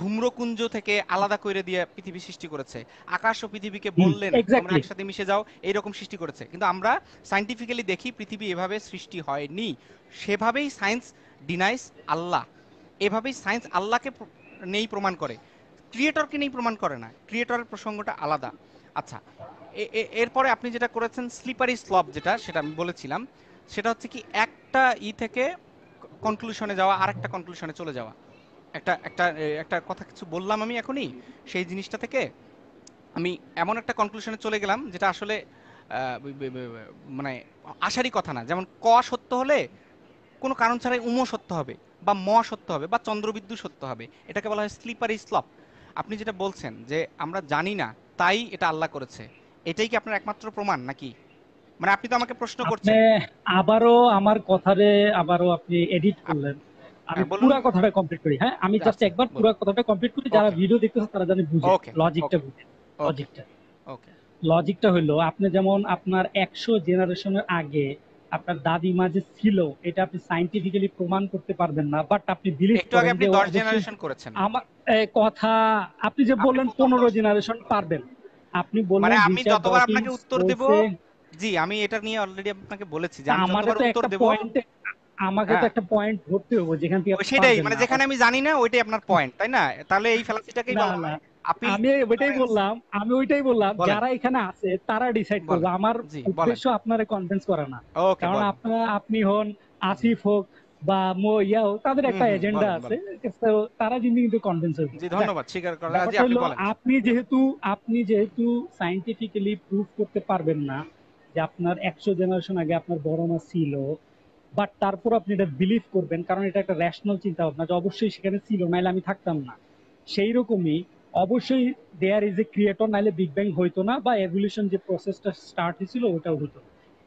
ধূম্রকুঞ্জ থেকে আলাদা করে দিয়ে পৃথিবী সৃষ্টি করেছে আকাশ ও পৃথিবীকে বললেন আমরা একসাথে মিশে যাও এইরকম সৃষ্টি করেছে কিন্তু আমরা সাইন্টিফিক্যালি দেখি পৃথিবী এভাবে সৃষ্টি হয়নি সেভাবেই সায়েন্স ডিনাইস আল্লাহ এভাবেই সায়েন্স আল্লাহকে নেই প্রমাণ করে ক্রিয়েটরকে নেই প্রমাণ করে না ক্রিয়েটরের প্রসঙ্গটা আলাদা আচ্ছা এরপরে আপনি যেটা করেছেন স্লিপারি স্লপ যেটা সেটা আমি বলেছিলাম সেটা হচ্ছে কি একটা ই থেকে কনক্লুশনে যাওয়া আর একটা কনক্লুশনে চলে যাওয়া একটা একটা একটা কথা কিছু বললাম আমি এখনই সেই জিনিসটা থেকে আমি এমন একটা কনক্লুশনে চলে গেলাম যেটা আসলে মানে আশারই কথা না যেমন ক সত্য হলে কোনো কারণ ছাড়াই উম সত্য হবে বা ম সত্য হবে বা চন্দ্রবিদ্যু সত্য হবে এটাকে বলা হয় স্লিপার স্লপ আপনি যেটা বলছেন যে আমরা জানি না তাই এটা আল্লাহ করেছে এটাই কি আপনার একমাত্র প্রমাণ নাকি মানে আপনি তো আমাকে প্রশ্ন করছেন আবারও আমার কথারে আবারও আপনি এডিট করলেন আমি হ্যাঁ, পুরো কথাটা কমপ্লিট করি হ্যাঁ আমি জাস্ট আচ্ছা। একবার পুরো কথাটা কমপ্লিট করি যারা ভিডিও দেখতেছে তারা জানে বুঝে লজিকটা বুঝে লজিকটা ওকে লজিকটা হলো আপনি যেমন আপনার একশো জেনারেশনের আগে আপনার যে ছিল এটা আপনি সাইন্টিফিক্যালি প্রমাণ করতে পারবেন না বাট আপনি বিলিভ একটু আগে আপনি 10 জেনারেশন করেছেন আমার কথা আপনি যে বললেন 15 জেনারেশন পারবেন আপনি বললেন মানে আমি যতবার আপনাকে উত্তর দেব জি আমি এটা নিয়ে অলরেডি আপনাকে বলেছি যে আমি যতবার উত্তর দেব আমাকে তো হ্যাঁ। একটা পয়েন্ট ধরতে হবে যেখান থেকে সেটাই মানে যেখানে আমি জানি না ওইটাই আপনার পয়েন্ট তাই না তাহলে এই বলা হয় আমি ওইটাই বললাম আমি ওইটাই বললাম যারা এখানে আছে তারা ডিসাইড করবে আমার উদ্দেশ্য আপনারে কনভিন্স করা না কারণ আপনারা আপনি হন আসিফ হোক বা মো ইয়াও তাদের একটা এজেন্ডা আছে তারা যিনি কিন্তু কনভিন্স হবে জি ধন্যবাদ স্বীকার আপনি যেহেতু আপনি যেহেতু সায়েন্টিফিক্যালি প্রুফ করতে পারবেন না যে আপনার একশো জেনারেশন আগে আপনার বড় মা ছিল বাট তারপর আপনি এটা বিলিভ করবেন কারণ এটা একটা র্যাশনাল চিন্তা ভাবনা যে অবশ্যই সেখানে ছিল নাইলে আমি থাকতাম না সেই রকমই অবশ্যই দেয়ার ইজ এ ক্রিয়েটর নাইলে বিগ ব্যাং হইতো না বা এভলিউশন যে প্রসেসটা স্টার্ট হয়েছিল ওটাও হতো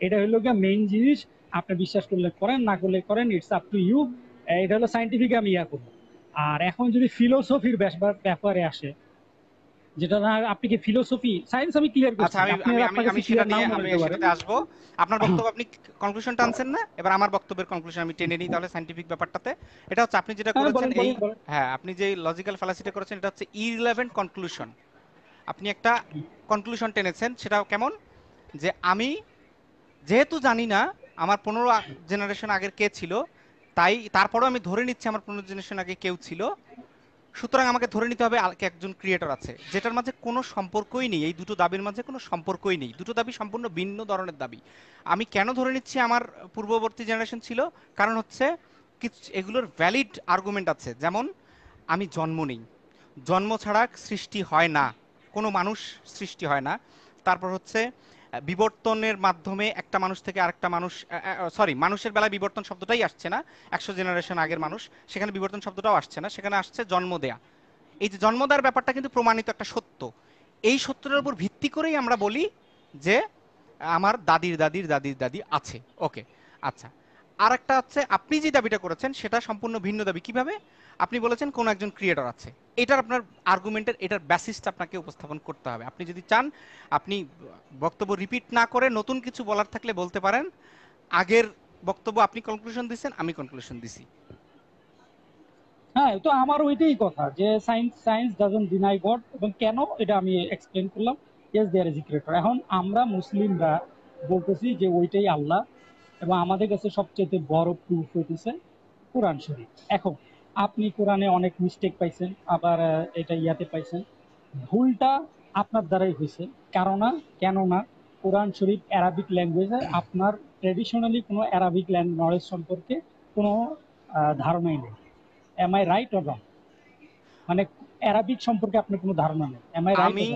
এটা হলো গিয়ে মেইন জিনিস আপনি বিশ্বাস করলে করেন না করলে করেন ইটস আপ টু ইউ এটা হলো সাইন্টিফিক আমি ইয়া করবো আর এখন যদি ফিলোসফির ব্যাপারে আসে যেটা না আপনি কি ফিলোসফি সায়েন্স আমি ক্লিয়ার করছি আচ্ছা আমি আমি আমি সেটা নিয়ে আমি সেটাতে আসবো আপনার বক্তব্য আপনি কনক্লুশন টানছেন না এবার আমার বক্তব্যের কনক্লুশন আমি টেনে নিই তাহলে ব্যাপারটাতে এটা হচ্ছে আপনি যেটা হ্যাঁ, করেছেন এই হ্যাঁ আপনি যে লজিক্যাল ফ্যালাসিটা করেছেন এটা হচ্ছে ইরিলেভেন্ট কনক্লুশন আপনি একটা কনক্লুশন টেনেছেন সেটা কেমন যে আমি যেহেতু জানি না আমার পনেরো জেনারেশন আগের কে ছিল তাই তারপরও আমি ধরে নিচ্ছি আমার পনেরো জেনারেশন আগে কেউ ছিল সুতরাং আমাকে ধরে নিতে হবে একজন ক্রিয়েটর আছে যেটার মাঝে কোনো সম্পর্কই নেই এই দুটো দাবির মাঝে কোনো সম্পর্কই নেই দুটো দাবি সম্পূর্ণ ভিন্ন ধরনের দাবি আমি কেন ধরে নিচ্ছি আমার পূর্ববর্তী জেনারেশন ছিল কারণ হচ্ছে কিছু এগুলোর ভ্যালিড আর্গুমেন্ট আছে যেমন আমি জন্ম নেই জন্ম ছাড়া সৃষ্টি হয় না কোনো মানুষ সৃষ্টি হয় না তারপর হচ্ছে বিবর্তনের মাধ্যমে একটা মানুষ থেকে আরেকটা মানুষ সরি মানুষের বেলায় বিবর্তন শব্দটাই আসছে না একশো জেনারেশন আগের মানুষ সেখানে বিবর্তন শব্দটাও আসছে না সেখানে আসছে জন্ম দেয়া এই যে জন্ম দেওয়ার ব্যাপারটা কিন্তু প্রমাণিত একটা সত্য এই সত্যটার উপর ভিত্তি করেই আমরা বলি যে আমার দাদির দাদির দাদির দাদি আছে ওকে আচ্ছা আর একটা হচ্ছে আপনি যে দাবিটা করেছেন সেটা সম্পূর্ণ ভিন্ন দাবি কিভাবে আপনি বলেছেন কোন একজন ক্রিয়েটর আছে এটার আপনার আর্গুমেন্টের এটার বেসিসটা আপনাকে উপস্থাপন করতে হবে আপনি যদি চান আপনি বক্তব্য রিপিট না করে নতুন কিছু বলার থাকলে বলতে পারেন আগের বক্তব্য আপনি কনক্লুশন দিছেন আমি কনক্লুশন দিছি হ্যাঁ তো আমার ওইটাই কথা যে science science doesn't deny God এবং কেন এটা আমি এক্সপ্লেন করলাম ইয়েস দেয়ার ইজ ক্রিয়েটর এখন আমরা মুসলিমরা বলতেছি যে ওইটাই আল্লাহ এবং আমাদের কাছে সবচেয়ে বড় প্রুফ হইতেছে কোরআন শরীফ এখন আপনি কোরআনে অনেক মিস্টেক পাইছেন আবার এটা ইয়াতে পাইছেন ভুলটা আপনার দ্বারাই হয়েছে কেননা কেননা কোরআন শরীফ অ্যারাবিক ল্যাঙ্গুয়েজে আপনার ট্রেডিশনালি কোনো অ্যারাবিক ল্যাঙ্গ নলেজ সম্পর্কে কোনো ধারণাই নেই am I right or wrong মানে অ্যারাবিক সম্পর্কে আপনার কোনো ধারণা নেই এম আই রাইট আমি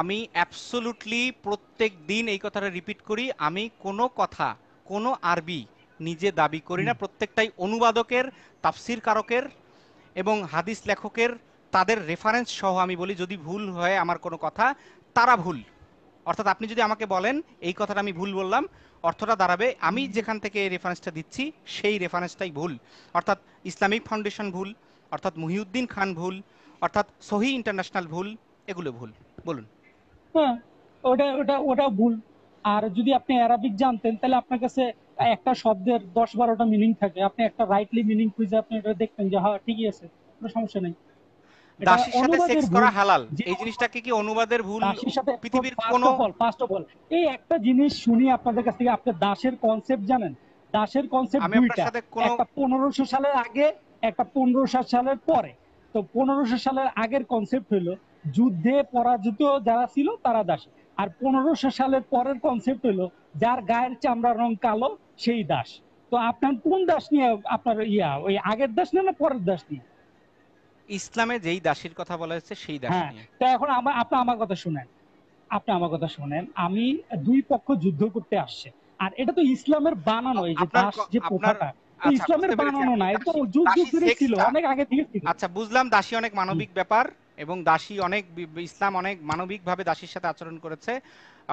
আমি অ্যাবসলুটলি প্রত্যেক দিন এই কথাটা রিপিট করি আমি কোনো কথা কোনো আরবি নিজে দাবি করি না প্রত্যেকটাই অনুবাদকের তাফসির কারকের এবং হাদিস লেখকের তাদের রেফারেন্স সহ আমি বলি যদি ভুল হয় আমার কোনো কথা তারা ভুল অর্থাৎ আপনি যদি আমাকে বলেন এই কথাটা আমি ভুল বললাম অর্থটা দাঁড়াবে আমি যেখান থেকে এই রেফারেন্সটা দিচ্ছি সেই রেফারেন্সটাই ভুল অর্থাৎ ইসলামিক ফাউন্ডেশন ভুল অর্থাৎ মহিউদ্দিন খান ভুল অর্থাৎ সহি ইন্টারন্যাশনাল ভুল এগুলো ভুল বলুন হ্যাঁ ওটা ওটা ওটা ভুল আর যদি আপনি অ্যারাবিক জানতেন তাহলে আপনার কাছে একটা শব্দের দশ বারোটা মিনিং থাকে আপনি একটা রাইটলি মিনিং খুঁজে আপনি এটা দেখবেন যে হ্যাঁ ঠিকই আছে কোনো সমস্যা নেই দাসীর সাথে সেক্স করা হালাল এই জিনিসটাকে কি অনুবাদের ভুল পৃথিবীর ফার্স্ট অফ অল এই একটা জিনিস শুনি আপনাদের কাছ থেকে আপনি দাসের কনসেপ্ট জানেন দাসের কনসেপ্ট দুইটা একটা 1500 সালের আগে একটা 1500 সালের পরে তো 1500 সালের আগের কনসেপ্ট হলো যুদ্ধে পরাজিত যারা ছিল তারা দাসী আর পনেরোশো সালের পরের কনসেপ্ট হলো যার গায়ের চামড়া রং কালো সেই দাস তো আপনার কোন দাস নিয়ে আপনার ইয়া ওই আগের দাস নিয়ে না পরের দাস নিয়ে ইসলামে যেই দাসের কথা বলা হয়েছে সেই দাস হ্যাঁ তো এখন আমার আপনি আমার কথা শুনেন আপনি আমার কথা শুনেন আমি দুই পক্ষ যুদ্ধ করতে আসছে আর এটা তো ইসলামের বানানো এই যে দাস যে প্রথাটা আচ্ছা, ইসলামের বানানো না এটা যুগ যুগ ধরে ছিল অনেক আগে থেকে আচ্ছা বুঝলাম দাসী অনেক মানবিক ব্যাপার এবং দাসী অনেক ইসলাম অনেক মানবিকভাবে দাসীর সাথে আচরণ করেছে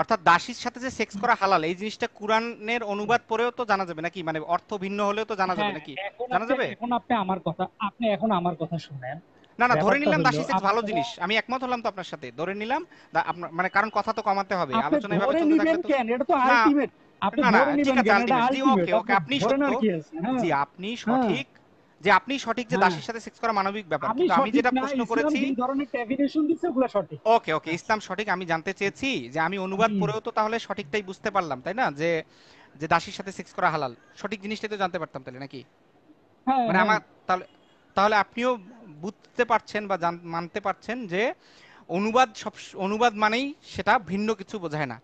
অর্থাৎ দাসীর সাথে যে সেক্স করা হালাল এই জিনিসটা কোরআনের অনুবাদ পরেও তো জানা যাবে নাকি মানে অর্থ ভিন্ন হলেও তো জানা যাবে হ্যাঁ, নাকি জানা যাবে এখন আপনি আমার কথা আপনি এখন আমার কথা শুনেন না না ধরে নিলাম দাসী সেক্স ভালো জিনিস আমি একমত হলাম তো আপনার সাথে ধরে নিলাম মানে কারণ কথা তো কমাতে হবে আলোচনা এভাবে চলতে থাকলে তো এটা তো আলটিমেট আপনি ধরে নিবেন আপনি সঠিক জি আপনি হ্যাঁ। সঠিক যে আপনি সঠিক যে হ্যাঁ। দাসের সাথে সেক্স করা মানবিক ব্যাপার কিন্তু আমি যেটা প্রশ্ন করেছি ধরনের ডেফিনিশন দিচ্ছে ওগুলো সঠিক ওকে ওকে ইসলাম সঠিক আমি জানতে চেয়েছি যে আমি অনুবাদ করেও তো তাহলে সঠিকটাই বুঝতে পারলাম তাই না যে যে দাসের সাথে সেক্স করা হালাল সঠিক জিনিসটাই তো জানতে পারতাম তাহলে নাকি হ্যাঁ, মানে হ্যাঁ। আমার তাহলে তাহলে আপনিও বুঝতে পারছেন বা মানতে পারছেন যে অনুবাদ সব অনুবাদ মানেই সেটা ভিন্ন কিছু বোঝায় না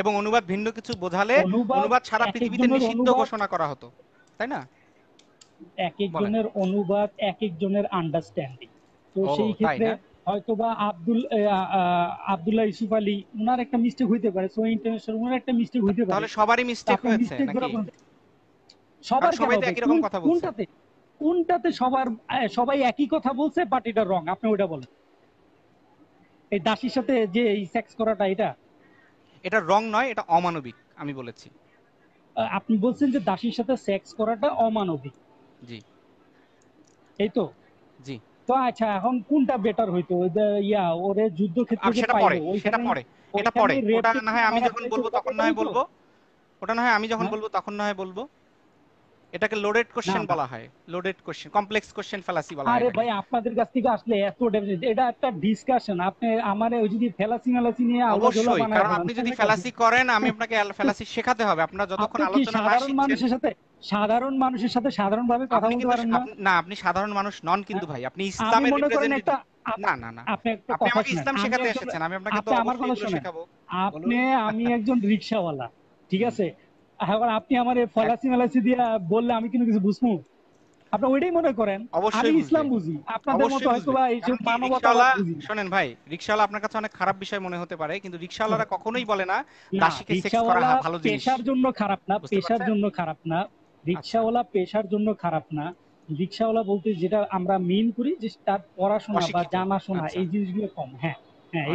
এবং অনুবাদ ভিন্ন কিছু বোঝালে অনুবাদ সারা পৃথিবীতে নিষিদ্ধ ঘোষণা করা হতো তাই না এক একজনের মানে- অনুবাদ এক একজনের আন্ডারস্ট্যান্ডিং তো সেই ক্ষেত্রে হয়তোবা আব্দুল আব্দুল্লাহ ইউসুফ আলী উনার একটা মিস্টেক হইতে পারে সো ইন্টারন্যাশনাল উনার একটা মিস্টেক হইতে পারে তাহলে সবারই মিস্টেক হয়েছে নাকি সবার সবাই তো একই রকম কথা বলছে কোনটাতে কোনটাতে সবার সবাই একই কথা বলছে বাট এটা রং আপনি ওটা বলেন এই দাসীর সাথে যে এই সেক্স করাটা এটা এটা রং নয় এটা অমানবিক আমি বলেছি আপনি বলছেন যে দাসীর সাথে সেক্স করাটা অমানবিক জি এই তো জি তো আচ্ছা এখন কোনটা বেটার হইতো ইয়া ওরে যুদ্ধ ক্ষেত্রে সেটা পরে সেটা পরে এটা পরে ওটা না হয় আমি যখন বলবো তখন না হয় বলবো ওটা না হয় আমি যখন হ্যাঁ। বলবো তখন না হয় বলবো এটাকে লোডেড কোশ্চেন বলা হয় loaded question complex question fallacy বলা হয় আরে ভাই আপনাদের কাছ থেকে আসলে এত এটা একটা ডিসকাশন আপনি আমারে ওই যদি ফেলাসি মেলাসি নিয়ে আলোচনা অবশ্যই কারণ আপনি যদি ফেলাসি করেন আমি আপনাকে ফেলাসি শেখাতে হবে আপনি যতক্ষণ আলোচনা সাধারণ মানুষের সাথে সাধারণ মানুষের সাথে সাধারণ ভাবে কথা বলতে পারেন না না আপনি সাধারণ মানুষ নন কিন্তু ভাই আপনি ইসলামের রিপ্রেজেন্ট না না না আপনি আমাকে ইসলাম শেখাতে এসেছেন আমি আপনাকে তো আমার কথা শুনে আপনি আমি একজন রিকশাওয়ালা ঠিক আছে এখন হ্যাঁ, আপনি আমার ফলাসি মেলাসি দিয়া বললে আমি কিন্তু কিছু বুঝবো আপনি ওইটাই মনে করেন আমি ইসলাম বুঝি আপনাদের মতো হয়তো বা এই যে মানবতা শুনেন ভাই রিকশাওয়ালা আপনার কাছে অনেক খারাপ বিষয় মনে হতে পারে কিন্তু রিকশাওয়ালারা কখনোই বলে না দাসীকে সেক্স করা ভালো জিনিস পেশার জন্য খারাপ না আচ্ছা। পেশার জন্য খারাপ না রিকশাওয়ালা পেশার জন্য খারাপ না রিকশাওয়ালা বলতে যেটা আমরা মিন করি যে তার পড়াশোনা বা জানাশোনা আচ্ছা। এই জিনিসগুলো কম হ্যাঁ হ্যাঁ,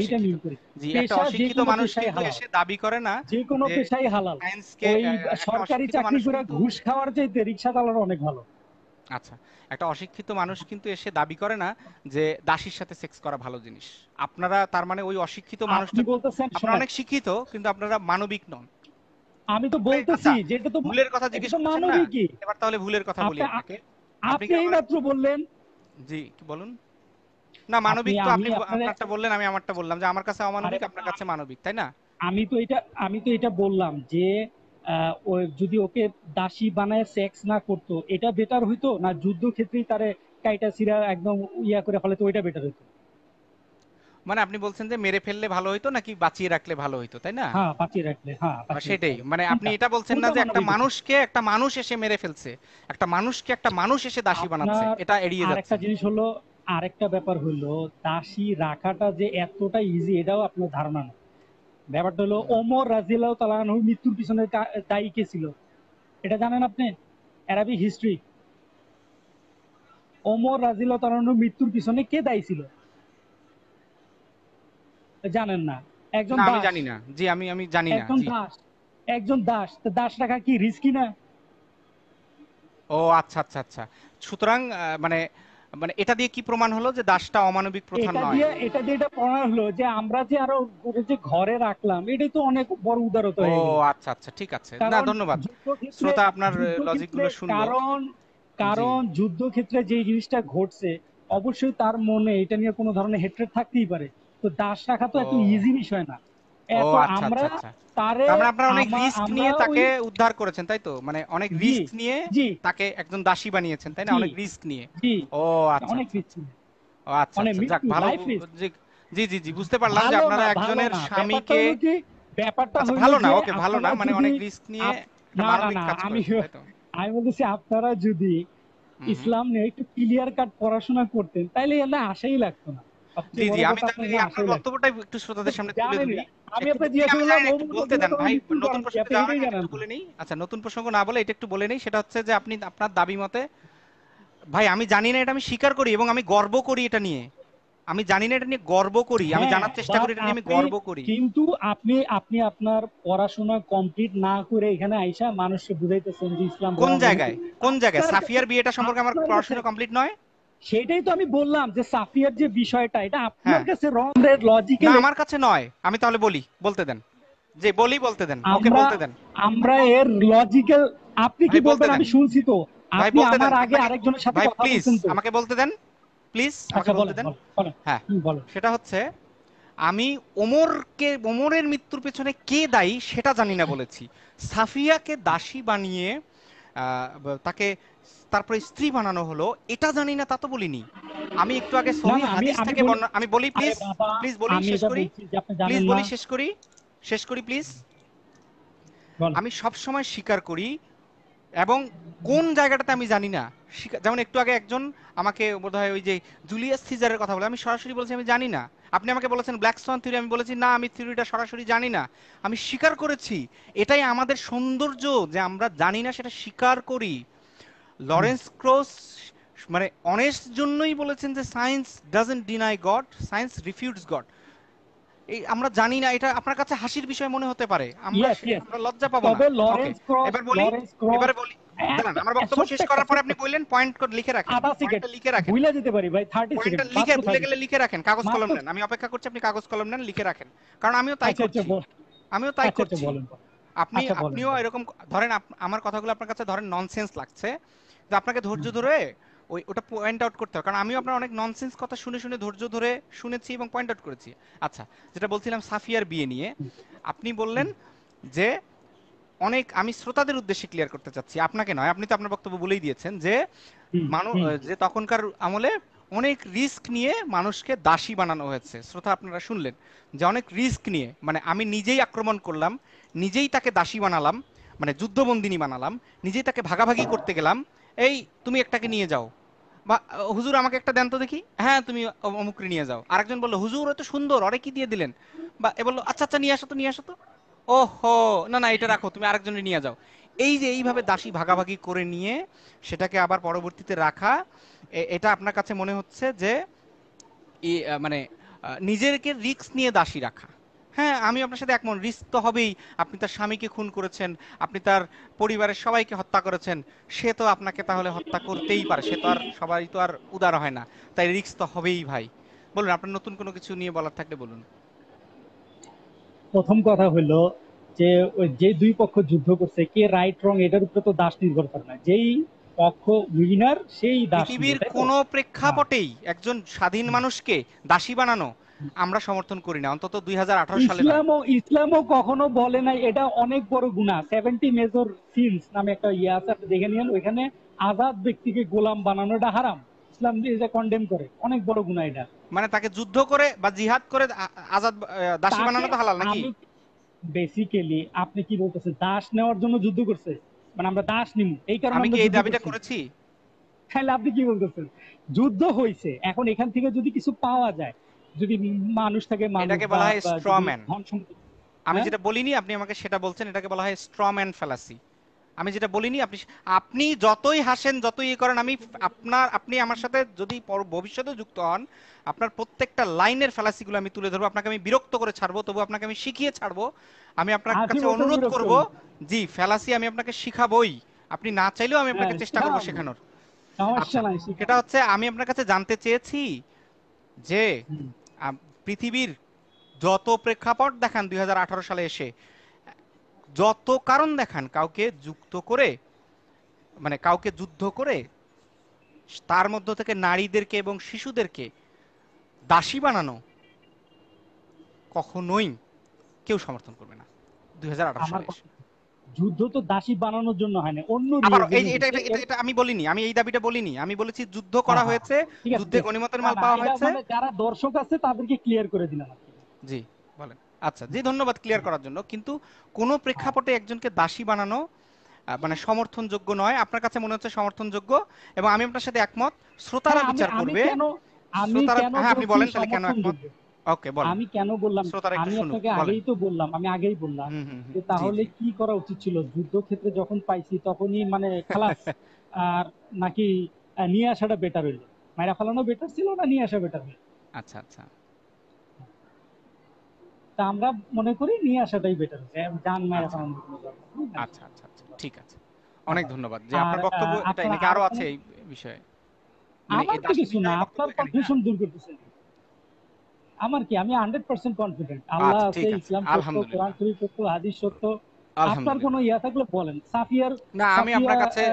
আচ্ছা, আপনারা তার মানে ওই অশিক্ষিত অনেক শিক্ষিত কিন্তু আপনারা মানবিক নন আমি তো বলতেছি আচ্ছা, যেটা তো ভুলের কথা জিজ্ঞেস তাহলে ভুলের কথা বলি আপনি বললেন জি বলুন না মানবিক তো আপনি আপনারটা বললেন আমি আমারটা বললাম যে আমার কাছে অমানবিক আপনার কাছে মানবিক তাই না আমি তো এটা আমি তো এটা বললাম যে যদি ওকে দাসী বানায় সেক্স না করতো এটা বেটার হইতো না যুদ্ধ ক্ষেত্রেই তারে কাইটা সিরা একদম ইয়া করে ফেলে তো ওইটা বেটার হইতো মানে আপনি বলছেন যে মেরে ফেললে ভালো হইতো নাকি বাঁচিয়ে রাখলে ভালো হইতো তাই না হ্যাঁ বাঁচিয়ে রাখলে হ্যাঁ সেটাই মানে আপনি এটা বলছেন না যে একটা মানুষকে একটা মানুষ এসে মেরে ফেলছে একটা মানুষকে একটা মানুষ এসে দাসী বানাচ্ছে এটা এড়িয়ে যাচ্ছে আর একটা জিনিস হলো আরেকটা ব্যাপার হলো দাসি রাখাটা যে এতটা ইজি এটাও আপনার ধারণা না ব্যাপারটা হলো ওমর রাজিল্লাহ তালাহুর মৃত্যুর পিছনে দায়ী কে ছিল এটা জানেন আপনি অ্যারাবিক হিস্ট্রি ওমর রাজিল্লাহ তালাহুর মৃত্যুর পিছনে কে দায়ী ছিল জানেন না একজন আমি জানি না জি আমি আমি জানি না একজন দাস একজন দাস দাস রাখা কি রিস্কি না ও আচ্ছা আচ্ছা আচ্ছা সুতরাং মানে মানে এটা দিয়ে কি প্রমাণ হলো যে দাসটা অমানবিক প্রথা নয় এটা দিয়ে এটা দিয়ে এটা প্রমাণ হলো যে আমরা যে আরো যে ঘরে রাখলাম এটাই তো অনেক বড় উদারতা ও আচ্ছা আচ্ছা ঠিক আছে না ধন্যবাদ শ্রোতা আপনার লজিক গুলো শুনবো কারণ কারণ যুদ্ধক্ষেত্রে যে জিনিসটা ঘটছে অবশ্যই তার মনে এটা নিয়ে কোনো ধরনের হেট্রেড থাকতেই পারে তো দাস রাখা তো এত ইজি বিষয় না আচ্ছা, আমরা আচ্ছা, আচ্ছা। তারে মানে আপনারা অনেক রিস্ক নিয়ে তাকে উদ্ধার করেছেন তাই তো মানে অনেক রিস্ক নিয়ে তাকে একজন দাসী বানিয়েছেন তাই না অনেক রিস্ক নিয়ে ও আচ্ছা অনেক রিস্ক ও আচ্ছা যাক ভালো জি জি জি বুঝতে পারলাম যে আপনারা একজনের স্বামীকে ব্যাপারটা ভালো না ওকে ভালো না মানে অনেক রিস্ক নিয়ে আমি আমি বলতেছি আপনারা যদি ইসলাম নিয়ে একটু ক্লিয়ার কাট পড়াশোনা করতেন তাইলে এলা আশাই লাগতো না জি জি আমি তাহলে আপনার বক্তব্যটা একটু শ্রোতাদের সামনে তুলে আমি আপনাকে দিয়ে বলতে দেন ভাই নতুন প্রসঙ্গ বলে নেই আচ্ছা নতুন প্রসঙ্গ না বলে এটা একটু বলে নেই সেটা হচ্ছে যে আপনি আপনার দাবি মতে ভাই আমি জানি না এটা আমি স্বীকার করি এবং আমি গর্ব করি এটা নিয়ে আমি জানি না এটা নিয়ে গর্ব করি আমি হ্যাঁ, জানার চেষ্টা করি এটা নিয়ে আমি গর্ব করি কিন্তু আপনি আপনি আপনার পড়াশোনা কমপ্লিট না করে এখানে আইসা মানুষকে বুঝাইতেছেন যে ইসলাম কোন জায়গায় কোন জায়গায় সাফিয়ার বিয়েটা সম্পর্কে আমার পড়াশোনা কমপ্লিট নয় সেটাই তো আমি বললাম যে সাফিয়ার যে বিষয়টা এটা আপনার হ্যাঁ। কাছে রং রেড লজিক্যাল আমার কাছে নয় আমি তাহলে বলি বলতে দেন যে বলি বলতে দেন ওকে বলতে দেন আমরা এর লজিক্যাল আপনি কি বলতে আমি শুনছি তো আপনি আমার আগে আরেকজনের সাথে কথা বলছেন তো আমাকে বলতে দেন প্লিজ আচ্ছা, আমাকে বলতে দেন হ্যাঁ বলো সেটা হচ্ছে আমি ওমরকে ওমরের মৃত্যুর পেছনে কে দায়ী সেটা জানি না বলেছি সাফিয়াকে দাসী বানিয়ে তাকে তারপরে স্ত্রী বানানো হলো এটা জানি না তা তো বলিনি আমি একটু আগে সহি হাদিস থেকে আমি বলি প্লিজ প্লিজ বলি শেষ করি প্লিজ বলি শেষ করি শেষ করি প্লিজ আমি সব সময় স্বীকার করি এবং কোন জায়গাটাতে আমি জানি না যেমন একটু আগে একজন আমাকে বোধহয় ওই যে জুলিয়াস সিজারের কথা বলে আমি সরাসরি বলছি আমি জানি না আপনি আমাকে বলেছেন ব্ল্যাক সোয়ান থিওরি আমি বলেছি না আমি থিওরিটা সরাসরি জানি না আমি স্বীকার করেছি এটাই আমাদের সৌন্দর্য যে আমরা জানি না সেটা স্বীকার করি লরেন্স ক্রস মানে অনেস্ট জন্যই বলেছেন যে science doesn't deny God science refutes God আমরা জানি না এটা আপনার কাছে হাসির বিষয় মনে হতে পারে আমরা লজ্জা পাবো এবার বলি এবার বলি আমার লিখে রাখেন কাগজ কলম নেন আমি অপেক্ষা করছি আপনি কাগজ কলম নেন লিখে রাখেন কারণ আমিও তাই আচ্ছা, আচ্ছা, করছি আমিও তাই আচ্ছা, করছি আপনি আপনিও এরকম ধরেন আমার কথাগুলো আপনার কাছে ধরেন ননসেন্স লাগছে যে আপনাকে ধৈর্য ধরে ওই ওটা পয়েন্ট আউট করতে হবে কারণ আমিও আপনার অনেক ননসেন্স কথা শুনে শুনে ধৈর্য ধরে শুনেছি এবং পয়েন্ট আউট করেছি আচ্ছা যেটা বলছিলাম সাফিয়ার বিয়ে নিয়ে আপনি বললেন যে অনেক আমি শ্রোতাদের উদ্দেশ্যে ক্লিয়ার করতে চাচ্ছি আপনাকে নয় আপনি তো আপনার বক্তব্য বলেই দিয়েছেন যে মানুষ যে তখনকার আমলে অনেক রিস্ক নিয়ে মানুষকে দাসী বানানো হয়েছে শ্রোতা আপনারা শুনলেন যে অনেক রিস্ক নিয়ে মানে আমি নিজেই আক্রমণ করলাম নিজেই তাকে দাসী বানালাম মানে যুদ্ধবন্দিনী বানালাম নিজেই তাকে ভাগাভাগি করতে গেলাম এই তুমি একটাকে নিয়ে যাও বা হুজুর আমাকে একটা দেন তো দেখি হ্যাঁ তুমি অমুকরি নিয়ে যাও আরেকজন বললো হুজুর এত সুন্দর অরে কি দিয়ে দিলেন বা এ বললো আচ্ছা আচ্ছা নিয়ে আসো তো নিয়ে আসো তো ও হো না না এটা রাখো তুমি আরেকজনে নিয়ে যাও এই যে এইভাবে দাসী ভাগাভাগি করে নিয়ে সেটাকে আবার পরবর্তীতে রাখা এটা আপনার কাছে মনে হচ্ছে যে মানে নিজেরকে রিক্স নিয়ে দাসী রাখা হ্যাঁ আমি আপনার সাথে একমন রিস্ক তো হবেই আপনি তার স্বামীকে খুন করেছেন আপনি তার পরিবারের সবাইকে হত্যা করেছেন সে তো আপনাকে তাহলে হত্যা করতেই পারে সে তো আর সবাই তো আর উদার হয় না তাই রিস্ক তো হবেই ভাই বলুন আপনার নতুন কোনো কিছু নিয়ে বলার থাকলে বলুন প্রথম কথা হলো যে ওই যে দুই পক্ষ যুদ্ধ করছে কে রাইট রং এটার উপরে তো দাস নির্ভর করে না যেই পক্ষ উইনার সেই দাস পৃথিবীর কোন প্রেক্ষাপটেই একজন স্বাধীন মানুষকে দাসী বানানো আমরা সমর্থন করি না অন্তত দুই সালে ইসলামও ইসলামও কখনো বলে নাই এটা অনেক বড় গুণা সেভেন্টি মেজর সিনস নামে একটা ইয়ে আছে দেখে ওইখানে আজাদ ব্যক্তিকে গোলাম বানানো এটা হারাম ইসলাম এটা কন্ডেম করে অনেক বড় গুণা এটা মানে তাকে যুদ্ধ করে বা জিহাদ করে আজাদ দাসী বানানো তো হালাল নাকি বেসিক্যালি আপনি কি বলতেছেন দাস নেওয়ার জন্য যুদ্ধ করছে মানে আমরা দাস নিমু এই কারণে আমি কি এই দাবিটা করেছি তাহলে আপনি কি বলতেছেন যুদ্ধ হয়েছে এখন এখান থেকে যদি কিছু পাওয়া যায় যদি মানুষ থাকে এটাকে বলা হয় স্ট্রম্যান আমি হ্যাঁ? যেটা বলিনি আপনি আমাকে সেটা বলছেন এটাকে বলা হয় স্ট্রম্যান ফ্যালাসি আমি যেটা বলিনি আপনি আপনি যতই হাসেন যতই করেন আমি আপনার আপনি আমার সাথে যদি ভবিষ্যতে যুক্ত হন আপনার প্রত্যেকটা লাইনের ফ্যালাসিগুলো আমি তুলে ধরবো আপনাকে আমি বিরক্ত করে ছাড়বো তবু আপনাকে আমি শিখিয়ে ছাড়বো আমি আপনার কাছে অনুরোধ করব জি ফ্যালাসি আমি আপনাকে শিখাবই আপনি না চাইলেও আমি আপনাকে হ্যাঁ, চেষ্টা করবো শেখানোর আচ্ছা, সেটা হচ্ছে আমি আপনার কাছে জানতে চেয়েছি যে পৃথিবীর যত প্রেক্ষাপট দেখান দুই সালে এসে যত কারণ দেখান কাউকে যুক্ত করে মানে কাউকে যুদ্ধ করে তার মধ্য থেকে নারীদেরকে এবং শিশুদেরকে দাসী বানানো কখনোই কেউ সমর্থন করবে না দুই হাজার আঠারো সালে যুদ্ধ তো দাসী বানানোর জন্য হয় না অন্য এটা এটা এটা আমি বলিনি আমি এই দাবিটা বলিনি আমি বলেছি যুদ্ধ করা হয়েছে যুদ্ধে গনিমতের মাল পাওয়া হয়েছে মানে যারা দর্শক আছে তাদেরকে ক্লিয়ার করে দিলাম জি বলেন আচ্ছা জি ধন্যবাদ ক্লিয়ার করার জন্য কিন্তু কোন প্রেক্ষাপটে একজনকে দাসী বানানো মানে সমর্থনযোগ্য নয় আপনার কাছে মনে হচ্ছে সমর্থনযোগ্য এবং আমি আপনার সাথে একমত হ্যাঁ, শ্রোতারা বিচার করবে শ্রোতারা হ্যাঁ আপনি বলেন তাহলে কেন একমত আমি কেন বললাম আমি আপনাকে আগেই তো বললাম আমি আগেই বললাম যে তাহলে কি করা উচিত ছিল যুদ্ধক্ষেত্রে যখন পাইছি তখনই মানে খালাস আর নাকি নিয়ে আসাটা বেটার হইলো মায়েরা ফেলানো বেটার ছিল না নিয়ে আসা বেটার হইলো আচ্ছা আচ্ছা তা আমরা মনে করি নিয়ে আসাটাই বেটার জান মায়েরা ফেলানো আচ্ছা আচ্ছা ঠিক আছে অনেক আচ্ছা। ধন্যবাদ যে আপনার বক্তব্য এটা নাকি আরো আছে এই বিষয়ে মানে আমার কিছু না আপনার কনফিউশন হ্যাঁ। দূর করতেছেন আমার কি আমি হান্ড্রেড পার্সেন্ট কনফিডেন্ট আল্লাহ আছে ইসলাম কোরআন শরীফ সত্য হাদিস সত্য আপনার কোনো ইয়া থাকলে বলেন সাফিয়ার না আমি আপনার কাছে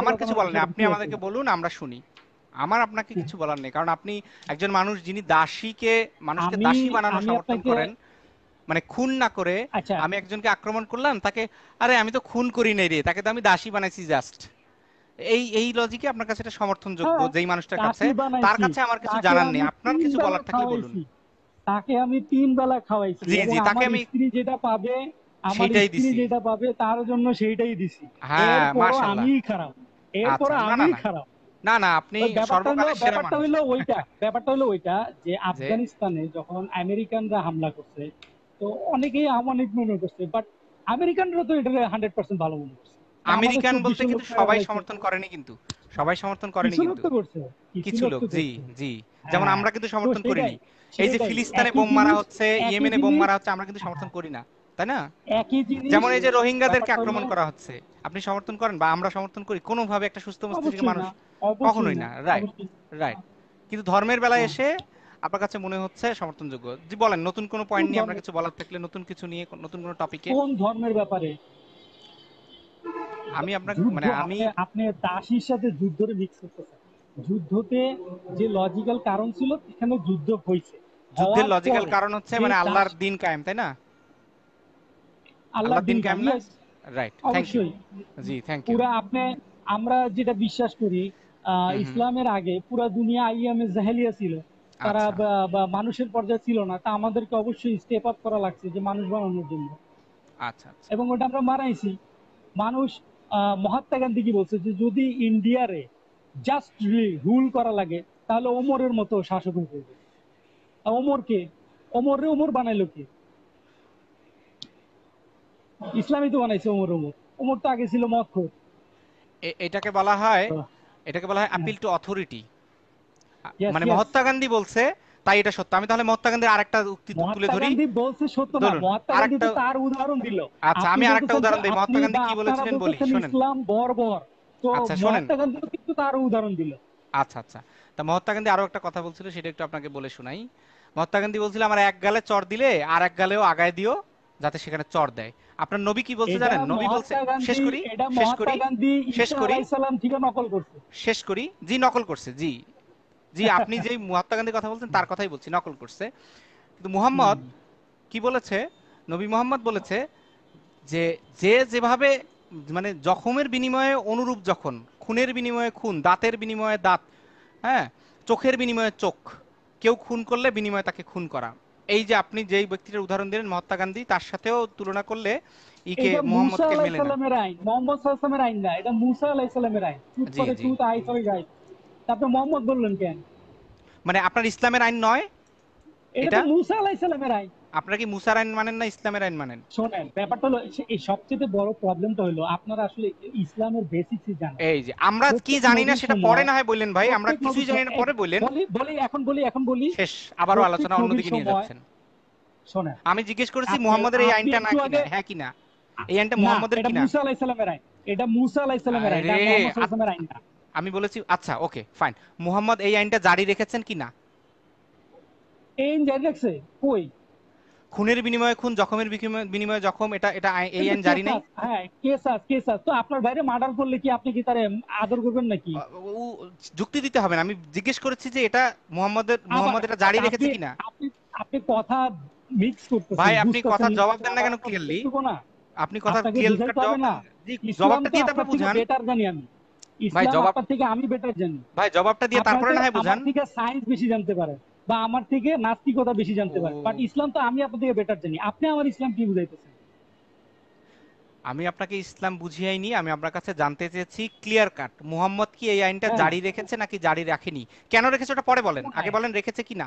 আমার কিছু বলেন আপনি আমাদেরকে বলুন আমরা শুনি আমার আপনাকে কিছু বলার নেই কারণ আপনি একজন মানুষ যিনি দাসীকে মানুষকে দাসী সমর্থন করেন মানে খুন না করে আচ্ছা। আমি একজনকে আক্রমণ করলাম তাকে আরে আমি তো খুন করি নাই রে তাকে তো আমি দাসী বানাইছি জাস্ট এই এই লজিকে আপনার কাছে এটা সমর্থনযোগ্য হ্যাঁ, যেই মানুষটার কাছে তার কাছে আমার কিছু জানার নেই আপনার কিছু বলার থাকলে বলুন তাকে আমি তিন বেলা খাওয়াইছি জি তাকে আমি স্ত্রী যেটা পাবে সেটাই দিছি যেটা পাবে তার জন্য সেটাই দিছি হ্যাঁ মাশাআল্লাহ আমি খারাপ এরপর আচ্ছা, আমি খারাপ না না আপনি সর্বকালের সেরা ব্যাপারটা হলো ওইটা ব্যাপারটা হলো ওইটা যে আফগানিস্তানে যখন আমেরিকানরা হামলা করছে তো অনেকেই অনেক মনে করছে বাট আমেরিকানরা তো এটাকে হান্ড্রেড পার্সেন্ট ভালো মনে করছে আমেরিকান বলতে কিন্তু সবাই সমর্থন করেনি কিন্তু সবাই সমর্থন করেনি কিন্তু কিছু লোক জি জি যেমন হ্যাঁ। আমরা কিন্তু সমর্থন করিনি এই যে ফিলিস্তিনে বোম মারা হচ্ছে ইয়েমেনে বোম মারা হচ্ছে আমরা কিন্তু সমর্থন করি না তাই না যেমন এই যে রোহিঙ্গাদেরকে আক্রমণ করা হচ্ছে আপনি সমর্থন করেন বা আমরা সমর্থন করি কোনোভাবে একটা সুস্থ মস্তিষ্কের মানুষ কখনোই না রাইট রাইট কিন্তু ধর্মের বেলায় হ্যাঁ। এসে আপনার কাছে মনে হচ্ছে সমর্থনযোগ্য জি বলেন নতুন কোনো পয়েন্ট নিয়ে আপনার কিছু বলার থাকলে নতুন কিছু নিয়ে নতুন কোনো টপিকে কোন ধর্মের ব্যাপারে আমি আপনাকে মানে আমি আপনি দাসীর সাথে যুদ্ধের মিক্স করতেছেন যুদ্ধতে যে লজিক্যাল কারণ ছিল সেখানে যুদ্ধ হয়েছে যুদ্ধের লজিক্যাল কারণ হচ্ছে মানে আল্লাহর দিন কায়েম তাই না আল্লাহর দিন কায়েম না রাইট থ্যাংক ইউ জি থ্যাংক ইউ পুরো আপনি আমরা যেটা বিশ্বাস করি ইসলামের আগে পুরো দুনিয়া আইয়ামে জাহেলিয়া ছিল তারা আচ্ছা। মানুষের পর্যায়ে ছিল না তা আমাদেরকে অবশ্যই স্টেপ আপ করা লাগছে যে মানুষ বানানোর জন্য আচ্ছা, আচ্ছা। এবং ওটা আমরা মারাইছি মানুষ মহাত্মা গান্ধী কি বলছে যে যদি ইন্ডিয়ারে জাস্ট রুল করা লাগে তাহলে ওমরের মতো শাসক হয়ে যাবে রে বানাইলো কে ইসলামই তো বানাইছে তো আগে ছিল এটাকে বলা হয় এটাকে বলা হয় আপিল টু অথরিটি মানে মহাত্মা গান্ধী বলছে তাই এটা সত্য আমি তাহলে মহাত্মা গান্ধীর আরেকটা উক্তি তুলে ধরি বলছে সত্য না মহাত্মা গান্ধী তো তার উদাহরণ দিল আচ্ছা আমি আরেকটা উদাহরণ দেই মহাত্মা গান্ধী কি বলেছিলেন বলি শুনেন ইসলাম বর্বর তো আচ্ছা, মহাত্মা গান্ধী কিন্তু তার উদাহরণ দিল আচ্ছা আচ্ছা তা মহাত্মা গান্ধী আরো একটা কথা বলছিল সেটা একটু আপনাকে বলে শোনাই মহাত্মা গান্ধী বলছিল আমার এক গালে চর দিলে আর এক গালেও আগায় দিও যাতে সেখানে চর দেয় আপনার নবী কি বলছে জানেন নবী বলছে শেষ করি শেষ করি শেষ করি শেষ করি জি নকল করছে জি জি আপনি যে মহাত্মা গান্ধী কথা বলছেন তার কথাই বলছি নকল করছে কিন্তু মুহাম্মদ কি বলেছে নবী মোহাম্মদ বলেছে যে যে যেভাবে মানে জখমের বিনিময়ে অনুরূপ যখন খুনের বিনিময়ে খুন দাঁতের বিনিময়ে দাঁত হ্যাঁ চোখের বিনিময়ে চোখ কেউ খুন করলে বিনিময়ে তাকে খুন করা এই যে আপনি যেই ব্যক্তির উদাহরণ দিলেন মহাত্মা গান্ধী তার সাথেও তুলনা করলে ইকে মোহাম্মদকে মেলে না মোহাম্মদ সাল্লামের আইন না এটা মুসা আলাইহিস সালামের আইন মোহাম্মদ বললেন কেন মানে আপনার ইসলামের আইন নয় এটা মুসা আলাইহিস আইন আপনারা কি মুসার আইন মানেন না ইসলামের আইন মানেন শোনেন ব্যাপারটা হলো এই সবচেয়ে বড় প্রবলেমটা হলো আপনারা আসলে ইসলামের বেসিক্সই জানেন এই যে আমরা কি জানি না সেটা পরে না হয় বলেন ভাই আমরা কিছুই জানি না পরে বলেন বলি এখন বলি এখন বলি শেষ আবারও আলোচনা অন্যদিকে নিয়ে যাচ্ছেন শোনেন আমি জিজ্ঞেস করেছি মুহাম্মদের হ্যাঁ এই আইনটা না কি না হ্যাঁ কি না এই আইনটা মুহাম্মদের কিনা মুসা আলাইহিস সালামের আইন এটা মুসা আলাইহিস সালামের আইন এটা মুহাম্মদ সাল্লাল্লাহু আলাইহি সাল্লামের আইন না আমি বলেছি আচ্ছা ওকে ফাইন মুহাম্মদ এই আইনটা জারি রেখেছেন কি না এই আইন জারি রাখছে কই খুনের বিনিময়ে খুন জখমের বিনিময়ে জখম এটা এটা এই আইন জারি নেই হ্যাঁ, হ্যাঁ কেস আছে কেস আছে তো আপনার বাইরে মার্ডার করলে কি আপনি কি তার আদর করবেন নাকি ও যুক্তি দিতে হবে না আমি জিজ্ঞেস করেছি যে এটা মোহাম্মদের মোহাম্মদ এটা জারি রেখেছে কিনা আপনি আপনি কথা মিক্স করতেছেন ভাই আপনি কথা জবাব দেন না কেন ক্লিয়ারলি আপনি কথা ক্লিয়ার জবাব না জবাবটা দিয়ে তারপর বুঝান বেটার জানি আমি ভাই জবাবটা থেকে আমি বেটার জানি ভাই জবাবটা দিয়ে তারপরে না হয় বুঝান আপনি কি সায়েন্স বেশি জানতে পারেন বা আমার থেকে নাস্তিকতা বেশি জানতে পারে বাট ইসলাম তো আমি আপনার থেকে বেটার জানি আপনি আমার ইসলাম কি বুঝাইতেছেন আমি আপনাকে ইসলাম বুঝিয়াইনি আমি আপনার কাছে জানতে চেয়েছি ক্লিয়ার কাট মুহাম্মদ কি এই আইনটা হ্যাঁ। জারি রেখেছে নাকি জারি রাখেনি কেন রেখেছে ওটা পরে বলেন হ্যাঁ। আগে বলেন রেখেছে কিনা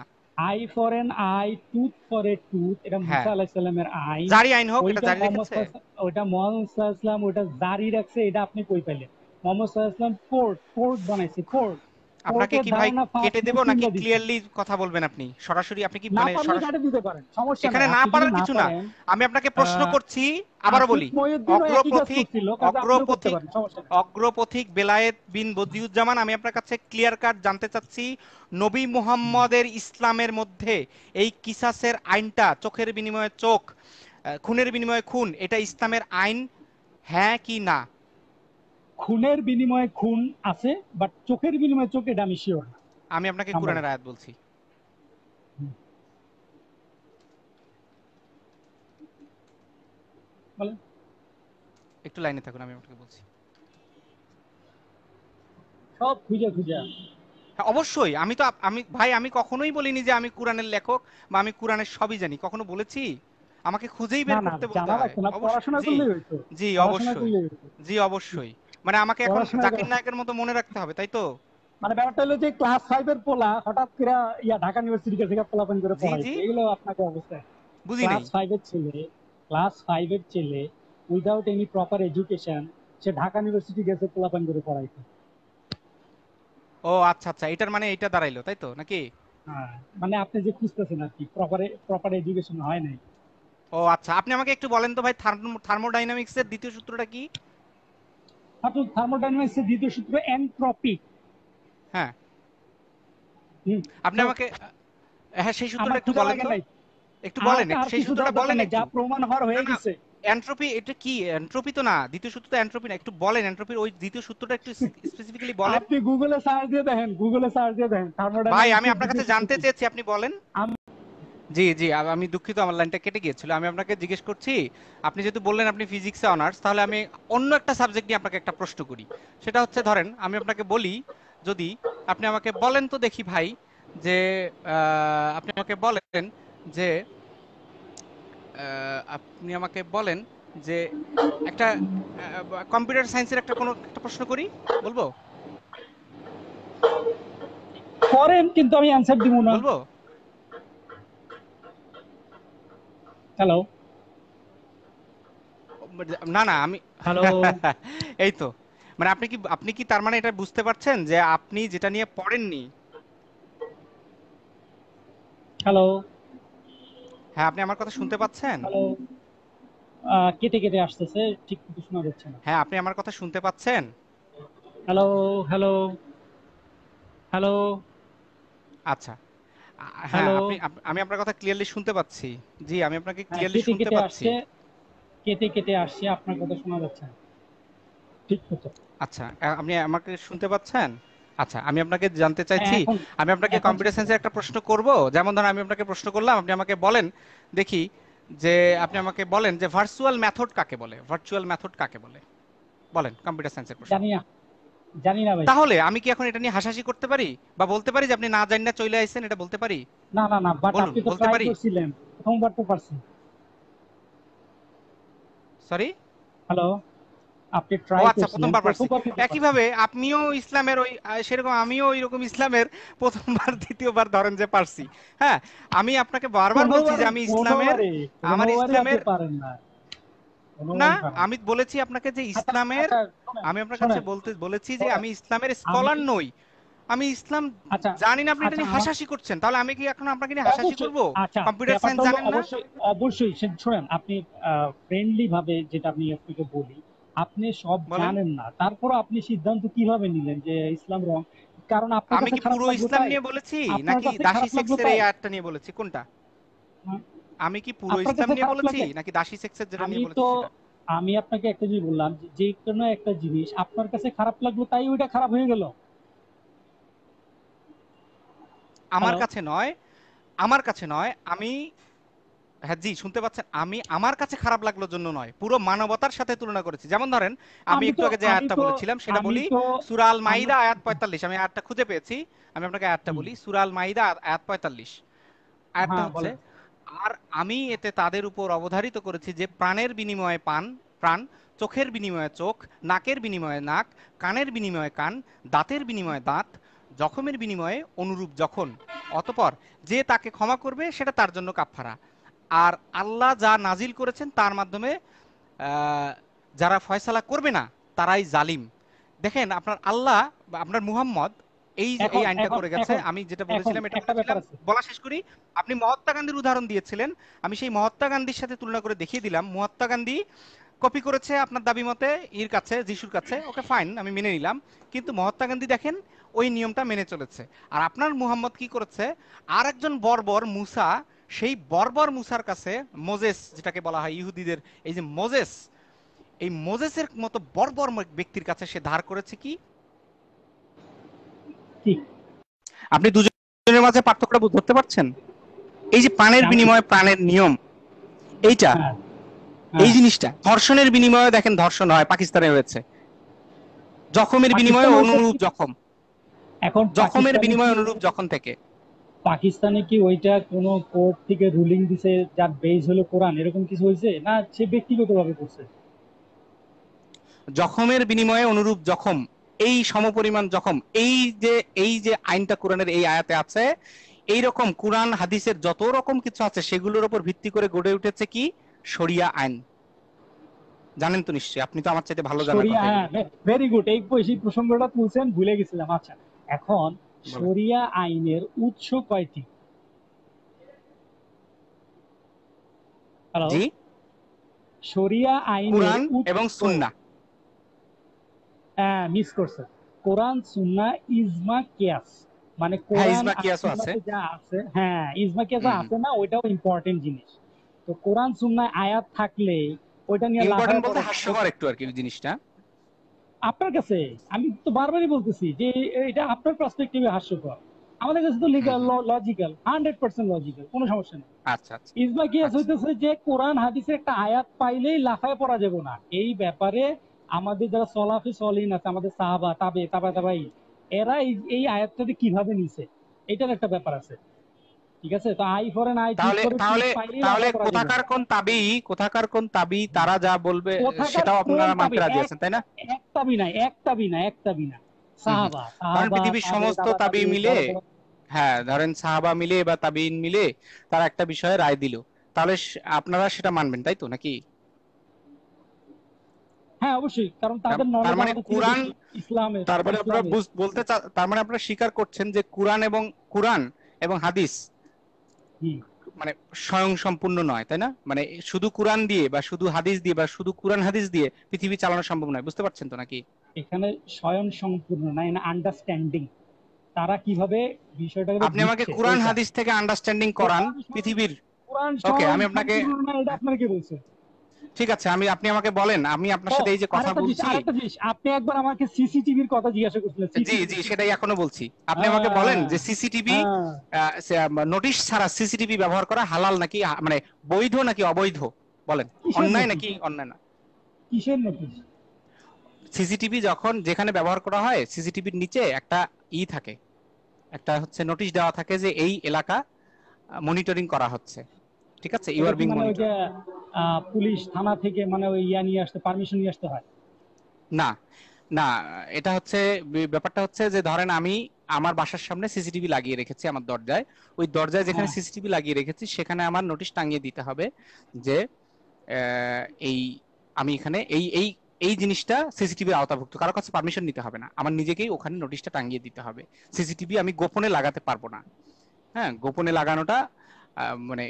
eye for an eye tooth for a tooth এটা হ্যাঁ। মুসা আলাইহিস সালামের আইন জারি আইন হোক এটা জারি রেখেছে ওটা মুহাম্মদ সাল্লাল্লাহু আলাইহি ওটা জারি রাখছে এটা আপনি কই পাইলেন মুহাম্মদ সাল্লাল্লাহু আলাইহি কোর্ট কোর্ট বানাইছে কোর্ট আপনাকে কি ভাই কেটে দেব নাকি ক্লিয়ারলি কথা বলবেন আপনি সরাসরি আপনি কি মানে এখানে না পারার কিছু না আমি আপনাকে প্রশ্ন করছি আবারও বলি অগ্রপথিক অগ্রপথিক অগ্রপথিক বেলায়েত বিন বদিউজ্জামান আমি আপনার কাছে ক্লিয়ার কাট জানতে চাচ্ছি নবী মুহাম্মদের ইসলামের মধ্যে এই কিসাসের আইনটা চোখের বিনিময়ে চোখ খুনের বিনিময়ে খুন এটা ইসলামের আইন হ্যাঁ কি না খুনের বিনিময়ে খুন আছে বাট চোখের বিনিময়ে চোখে এটা শিওর না আমি আপনাকে কোরআনের আয়াত বলছি একটু লাইনে থাকুন আমি আপনাকে বলছি সব খুঁজে খুঁজে হ্যাঁ, অবশ্যই আমি তো আমি ভাই আমি কখনোই বলিনি যে আমি কোরআনের লেখক বা আমি কোরআনের সবই জানি কখনো বলেছি আমাকে খুঁজেই বের করতে বলতে হয় জি অবশ্যই জি অবশ্যই মানে আমাকে এখন জাকির নায়কের মতো মনে রাখতে হবে তাই তো মানে ব্যাপারটা হলো যে ক্লাস 5 এর পোলা হঠাৎ করে ইয়া ঢাকা ইউনিভার্সিটি থেকে পোলাপান করে পড়ায় এগুলো আপনাকে অবস্থা বুঝি নাই ক্লাস 5 এর ছেলে ক্লাস 5 এর ছেলে উইদাউট এনি প্রপার এডুকেশন সে ঢাকা ইউনিভার্সিটি গেছে পোলাপান করে পড়াইছে ও আচ্ছা আচ্ছা এটার মানে এটা দাঁড়াইলো তাই তো নাকি হ্যাঁ, মানে আপনি যে খুঁজতেছেন আর কি প্রপার প্রপার এডুকেশন হয় নাই ও আচ্ছা আপনি আমাকে একটু বলেন তো ভাই থার্মোডাইনামিক্সের দ্বিতীয় সূত্রটা কি অর্থাৎ থার্মোডাইনামিক্সের দ্বিতীয় সূত্র এনট্রপি হ্যাঁ আপনি আমাকে হ্যাঁ সেই সূত্রটা একটু বলেন তো একটু বলেন সেই সূত্রটা বলেন যা প্রমাণ হওয়ার হয়ে গেছে এনট্রপি এটা কি এনট্রপি তো না দ্বিতীয় সূত্র তো এনট্রপি না একটু বলেন এনট্রপির ওই দ্বিতীয় সূত্রটা একটু স্পেসিফিক্যালি বলেন আপনি গুগলে সার্চ দিয়ে দেখেন গুগলে সার্চ দিয়ে দেখেন থার্মোডাইনামিক্স ভাই আমি আপনার কাছে জানতে চেয়েছি আপনি বলেন জি, জি। আমি দুঃখিত আমার লাইনটা কেটে গিয়েছিল। আমি আপনাকে জিজ্ঞেস করছি, আপনি যেহেতু বললেন আপনি ফিজিক্সে অনার্স, তাহলে আমি অন্য একটা সাবজেক্ট নিয়ে আপনাকে একটা প্রশ্ন করি। সেটা হচ্ছে ধরেন আমি আপনাকে বলি যদি আপনি আমাকে বলেন তো দেখি ভাই যে আপনি আমাকে বলেন যে আপনি আমাকে বলেন যে একটা কম্পিউটার সায়েন্সের একটা কোনো একটা প্রশ্ন করি, বলবো? করেন কিন্তু আমি অ্যানসার দিব না। বলবো? হ্যালো না না আমি হ্যালো এই তো মানে আপনি কি আপনি কি তার মানে এটা বুঝতে পারছেন যে আপনি যেটা নিয়ে পড়েননি হ্যালো হ্যাঁ আপনি আমার কথা শুনতে পাচ্ছেন কেটে কেটে আসতেছে ঠিক কিছু শোনা যাচ্ছে না হ্যাঁ আপনি আমার কথা শুনতে পাচ্ছেন হ্যালো হ্যালো হ্যালো আচ্ছা হ্যাঁ, আমি আপনার কথা ক্লিয়ারলি শুনতে পাচ্ছি জি আমি আপনাকে হ্যাঁ, ক্লিয়ারলি শুনতে পাচ্ছি কেটে কেটে আসছে আপনার কথা শোনা যাচ্ছে ঠিক আচ্ছা আপনি আমাকে শুনতে পাচ্ছেন আচ্ছা আমি আপনাকে জানতে হ্যাঁ, চাইছি আমি আপনাকে কম্পিউটার সায়েন্সের একটা প্রশ্ন করব যেমন ধরুন আমি আপনাকে প্রশ্ন করলাম আপনি আমাকে বলেন দেখি যে আপনি আমাকে বলেন যে ভার্চুয়াল মেথড কাকে বলে ভার্চুয়াল মেথড কাকে বলে বলেন কম্পিউটার সায়েন্সের প্রশ্ন জানি না জানি না ভাই তাহলে আমি কি এখন এটা নিয়ে হাসাহাসি করতে পারি বা বলতে পারি যে আপনি না না চলে আইছেন এটা বলতে পারি না না না বাট আপনি তো প্রথমবার তো সরি হ্যালো একই ভাবে আপনিও ইসলামের ওই সেরকম আমিও ইসলামের প্রথমবার দ্বিতীয়বার যে পারছি হ্যাঁ আমি আপনাকে বারবার বলছি যে আমি ইসলামের আমার ইসলামের না না আমি বলেছি আপনাকে যে আচ্ছা, ইসলামের আচ্ছা, আমি আপনার কাছে বলতে বলেছি যে আমি ইসলামের স্কলার নই আমি ইসলাম আচ্ছা, জানি না আপনি হাসাসি করছেন তাহলে আমি কি এখন আপনাকে নিয়ে হাসাসি করবো কম্পিউটার সায়েন্স জানেন না অবশ্যই শুনেন আপনি ফ্রেন্ডলি ভাবে যেটা আপনি আপনাকে বলি আপনি সব জানেন না তারপর আপনি সিদ্ধান্ত কিভাবে নিলেন যে ইসলাম রং কারণ আপনি আমি কি পুরো ইসলাম নিয়ে বলেছি নাকি দাসী সেক্সের এই আটটা নিয়ে বলেছি কোনটা আমি কি পুরো ইসলাম নিয়ে বলেছি নাকি দাসী সেক্সের যেটা নিয়ে বলেছি আমি আপনাকে একটা জিনিস বললাম যে কোনো একটা জিনিস আপনার কাছে খারাপ লাগলো তাই ওইটা খারাপ হয়ে গেল আমার কাছে নয় আমার কাছে নয় আমি হ্যাঁ জি শুনতে পাচ্ছেন আমি আমার কাছে খারাপ লাগলো জন্য নয় পুরো মানবতার সাথে তুলনা করেছি যেমন ধরেন আমি একটু আগে যে আয়াতটা বলেছিলাম সেটা বলি সূরা আল মাইদা আয়াত 45 আমি আয়াতটা খুঁজে পেয়েছি আমি আপনাকে আয়াতটা বলি সূরা আল মাইদা আয়াত 45 আয়াতটা হ্যাঁ, হচ্ছে আর আমি এতে তাদের উপর অবধারিত করেছি যে প্রাণের বিনিময়ে পান প্রাণ চোখের বিনিময়ে চোখ নাকের বিনিময়ে নাক কানের বিনিময়ে কান দাঁতের বিনিময়ে দাঁত জখমের বিনিময়ে অনুরূপ যখন অতপর যে তাকে ক্ষমা করবে সেটা তার জন্য কাফফারা আর আল্লাহ যা নাজিল করেছেন তার মাধ্যমে যারা ফয়সালা করবে না তারাই জালিম দেখেন আপনার আল্লাহ আপনার মুহাম্মদ এই এই আইনটা করে গেছে আমি যেটা বলেছিলাম এটা একটা বলা শেষ করি আপনি মহাত্মা গান্ধীর উদাহরণ দিয়েছিলেন আমি সেই মহাত্মা গান্ধীর সাথে তুলনা করে দেখিয়ে দিলাম মহাত্মা গান্ধী কপি করেছে আপনার দাবি মতে ইর কাছে যিশুর কাছে ওকে ফাইন আমি মেনে নিলাম কিন্তু মহাত্মা গান্ধী দেখেন ওই নিয়মটা মেনে চলেছে আর আপনার মুহাম্মদ কি করেছে আর একজন বর্বর মুসা সেই বর্বর মুসার কাছে মোজেস যেটাকে বলা হয় ইহুদিদের এই যে মোজেস এই মোজেসের মতো বর্বর ব্যক্তির কাছে সে ধার করেছে কি কি আপনি দুজনের মাঝে পার্থক্যটা ধরতে পারছেন এই যে প্রাণের হ্যাঁ। বিনিময়ে প্রাণের নিয়ম এইটা হ্যাঁ। এই হ্যাঁ। জিনিসটা ধর্ষণের বিনিময়ে দেখেন ধর্ষণ হয় পাকিস্তানে হয়েছে জখমের বিনিময়ে অনুরূপ জখম এখন জখমের বিনিময়ে অনুরূপ জখম থেকে পাকিস্তানে কি ওইটা কোন কোর্ট থেকে রুলিং দিছে যার বেজ হলো কোরআন এরকম কিছু হয়েছে না সে ব্যক্তিগতভাবে করছে জখমের বিনিময়ে অনুরূপ জখম এই সমপরিমাণ জখম এই যে এই যে আইনটা কোরআনের এই আয়াতে আছে এই রকম কোরআন হাদিসের যত রকম কিছু আছে সেগুলোর উপর ভিত্তি করে গড়ে উঠেছে কি শরিয়া আইন জানেন তো নিশ্চয়ই আপনি তো আমার চাইতে ভালো জানেন ভেরি গুড এই এই প্রসঙ্গটা তুলছেন ভুলে গেছিলাম আচ্ছা এখন শরিয়া আইনের উৎস কয়টি হ্যালো জি শরিয়া আইন এবং সুন্নাহ মিস হ্যাঁ, করছে কোরআন সুন্না ইজমা কিয়াস মানে হ্যাঁ ইজমা কিয়াস হ্যাঁ, আছে না ওইটাও ইম্পর্টেন্ট জিনিস তো কোরআন আয়াত থাকলে ওইটা নিয়ে ইম্পর্টেন্ট বলতে হাস্যকর একটু আর কি জিনিসটা আপনার কাছে আমি তো বারবারই বলতেছি যে এটা আপনার পার্সপেক্টিভে হাস্যকর আমাদের কাছে তো legal logical hundred percent logical কোনো সমস্যা নেই আচ্ছা, আচ্ছা। ইজমা কিয়াস আচ্ছা। হইতেছে যে কোরআন হাদিসে একটা আয়াত পাইলেই লাফায় পড়া যাবে না এই ব্যাপারে আমাদের যারা সলাফি সলিন আছে আমাদের সাহাবা তাবে তাবা তাবাই এরা এই আয়াতটাকে কিভাবে নিছে এটার একটা ব্যাপার আছে ঠিক আছে তো আই ফর আই তাহলে তাহলে তাহলে কোথাকার কোন তাবি কোথাকার কোন তাবি তারা যা বলবে সেটাও আপনারা রাজি আছেন তাই না এক তাবি না এক তাবি না এক তাবি না সাহাবা পৃথিবীর সমস্ত তাবি মিলে হ্যাঁ ধরেন সাহাবা মিলে বা তাবিন মিলে তারা একটা বিষয়ে রায় দিল তাহলে আপনারা সেটা মানবেন তাই তো নাকি হ্যাঁ অবশ্যই কারণ তাদের মানে কোরআন ইসলামের তারপরে আপনারা বলতে তার মানে আপনারা স্বীকার করছেন যে কোরআন এবং কোরআন এবং হাদিস মানে স্বয়ং সম্পূর্ণ নয় তাই না মানে শুধু কোরআন দিয়ে বা শুধু হাদিস দিয়ে বা শুধু কোরআন হাদিস দিয়ে পৃথিবী চালানো সম্ভব নয় বুঝতে পারছেন তো নাকি এখানে স্বয়ং সম্পূর্ণ নয় না আন্ডারস্ট্যান্ডিং তারা কিভাবে বিষয়টাকে আপনি আমাকে কোরআন হাদিস থেকে আন্ডারস্ট্যান্ডিং করান পৃথিবীর ওকে আমি আপনাকে আপনাকে ঠিক আছে আমি আপনি আমাকে বলেন আমি আপনার সাথে এই যে কথা বলছি আপনি একবার আমাকে সিসিটিভির কথা জিজ্ঞাসা করেছিলেন জি জি সেটাই এখনো বলছি আপনি হ্যাঁ, আমাকে বলেন যে হ্যাঁ। সিসিটিভি নোটিশ ছাড়া সিসিটিভি ব্যবহার করা হালাল নাকি মানে বৈধ নাকি অবৈধ বলেন অন্যায় নাকি অন্যায় না কিসের নোটিশ সিসিটিভি যখন যেখানে ব্যবহার করা হয় সিসিটিভির নিচে একটা ই থাকে একটা হচ্ছে নোটিশ দেওয়া থাকে যে এই এলাকা মনিটরিং করা হচ্ছে ঠিক আছে you are being monitor police থানা থেকে মানে ওই ইয়া নিয়ে আসতে পারমিশন নিয়ে আসতে হয় না না এটা হচ্ছে ব্যাপারটা হচ্ছে যে ধরেন আমি আমার বাসার সামনে সিসিটিভি লাগিয়ে রেখেছি আমার দরজায় ওই দরজায় যেখানে হ্যাঁ। সিসিটিভি লাগিয়ে রেখেছি সেখানে আমার নোটিশ টাঙিয়ে দিতে হবে যে এই আমি এখানে এই এই এই জিনিসটা সিসিটিভির আওতাভুক্ত কারো কাছে পারমিশন নিতে হবে না আমার নিজেকেই ওখানে নোটিশটা টাঙিয়ে দিতে হবে সিসিটিভি আমি গোপনে লাগাতে পারবো না হ্যাঁ গোপনে লাগানোটা মানে